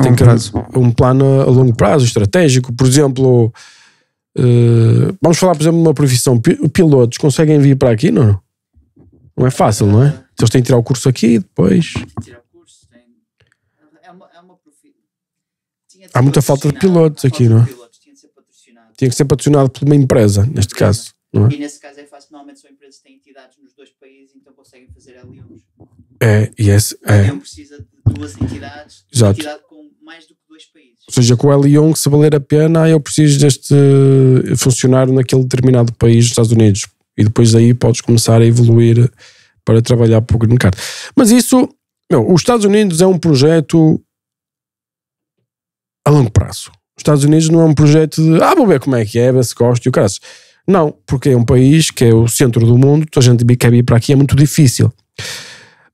tem que prazo. um plano a longo prazo, estratégico. Por exemplo, uh, vamos falar, por exemplo, de uma profissão. Pilotos conseguem vir para aqui? Não, não é fácil, não é? Então eles têm que tirar o curso aqui e depois. É é Há muita falta de pilotos aqui, não é? tinha, que ser patrocinado por uma empresa, neste caso. Não é? E
nesse caso é fácil, normalmente são empresas que têm entidades nos dois países,
então conseguem fazer L1s. É, e yes, é. Não precisa de duas entidades, Exato. uma entidade com mais do que dois países. Ou seja, com o L1, se valer a pena, eu preciso deste eh, funcionário naquele determinado país, Estados Unidos. E depois daí podes começar a evoluir para trabalhar para o Green Card. Mas isso, meu, os Estados Unidos é um projeto a longo prazo. Os Estados Unidos não é um projeto de ah, vou ver como é que é, ver se gosto e o caso. Não, porque é um país que é o centro do mundo, a gente quer vir para aqui, é muito difícil.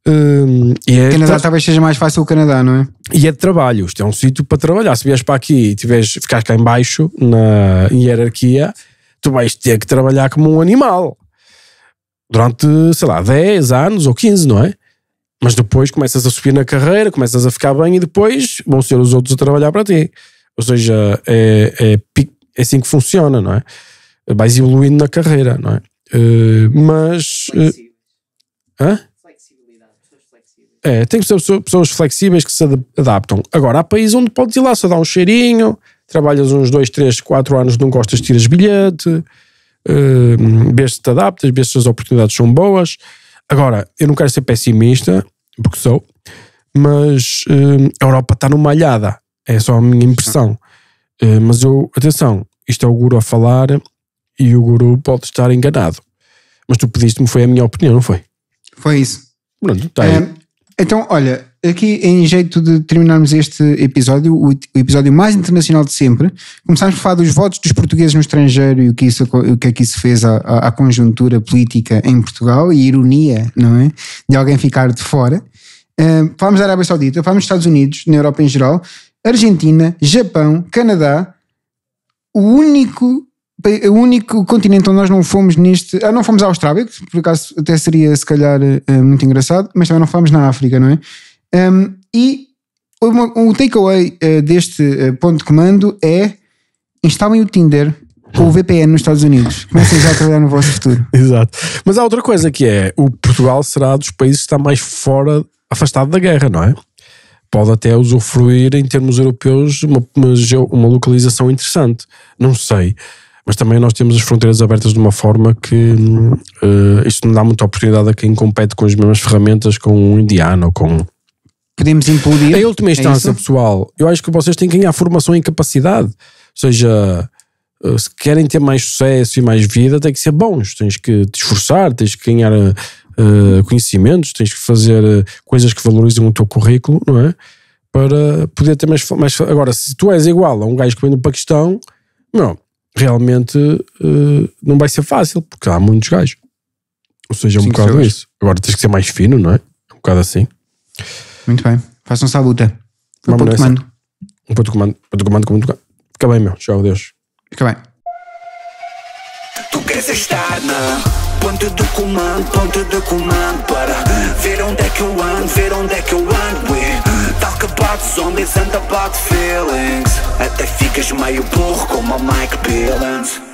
Hum, e é Canadá talvez seja mais fácil o Canadá, não é? E é de trabalho, isto é um sítio para trabalhar. Se vieres para aqui e tiveres, ficares cá embaixo na hierarquia, tu vais ter que trabalhar como um animal durante, sei lá, 10 anos ou 15, não é? Mas depois começas a subir na carreira, começas a ficar bem e depois vão ser os outros a trabalhar para ti. Ou seja, é, é, é assim que funciona, não é? Vais evoluindo na carreira, não é? Uh, mas. Eh, flexíveis. Uh, hã? Flexibilidade, pessoas flexíveis. É, tem que ser pessoas flexíveis que se adaptam. Agora, há países onde podes ir lá só dar um cheirinho, trabalhas uns 2, 3, 4 anos, não gostas, tiras bilhete uh, vês se te adaptas, vês se as oportunidades são boas. Agora, eu não quero ser pessimista, porque sou, mas uh, a Europa está numa alhada, é só a minha impressão. Uh, mas eu, atenção, isto é o guru a falar e o guru pode estar enganado. Mas tu pediste-me, foi a minha opinião, não foi? Foi isso. Pronto, tá é, então, olha, aqui em jeito de terminarmos este episódio,
o, episódio mais internacional de sempre, começámos por falar dos votos dos portugueses no estrangeiro e o que, isso, o que é que isso fez à, à conjuntura política em Portugal e ironia, não é? De alguém ficar de fora. Uh, falámos da Arábia Saudita, falámos dos Estados Unidos, na Europa em geral, Argentina, Japão, Canadá, o único o único continente onde nós não fomos neste. Ah, não fomos à Austrália, que por acaso até seria se calhar eh, muito engraçado, mas também não fomos na África, não é? Um, e o, takeaway uh, deste uh, ponto de comando é instalem o Tinder com o VPN nos Estados
Unidos. Comecem já a trabalhar no vosso futuro. Exato. Mas há outra coisa que é: o Portugal será dos países que está mais fora, afastado da guerra, não é? Pode até usufruir, em termos europeus, uma, uma, uma localização interessante. Não sei mas também nós temos as fronteiras abertas de uma forma que uh, isto não dá muita oportunidade a quem compete com as mesmas ferramentas com um indiano ou com podemos implodir. Em última é instância, é pessoal, eu acho que vocês têm que ganhar formação e capacidade. Ou seja, eh, se querem ter mais sucesso e mais vida, tem que ser bons. Tens que te esforçar, tens que ganhar uh, conhecimentos, tens que fazer uh, coisas que valorizem o teu currículo, não é? Para poder ter mais, mais. Agora, se tu és igual a um gajo que vem do Paquistão, não, realmente uh, não vai ser fácil, porque há muitos gajos. Ou seja, é um Sim, bocado isso. Agora tens que ser mais fino, não é? é um bocado assim. Muito bem. Façam-se à luta. um ponto de comando. Um ponto de comando. Um Ponto de comando, ponto comando. Fica bem, meu. Tchau, Deus. Fica bem.
Tu queres estar na ponta do comando, ponta do comando para ver onde é que eu ando, ver onde é que eu ando. We é. talk about zombies and about feelings. Até ficas meio burro como a Mike Billings.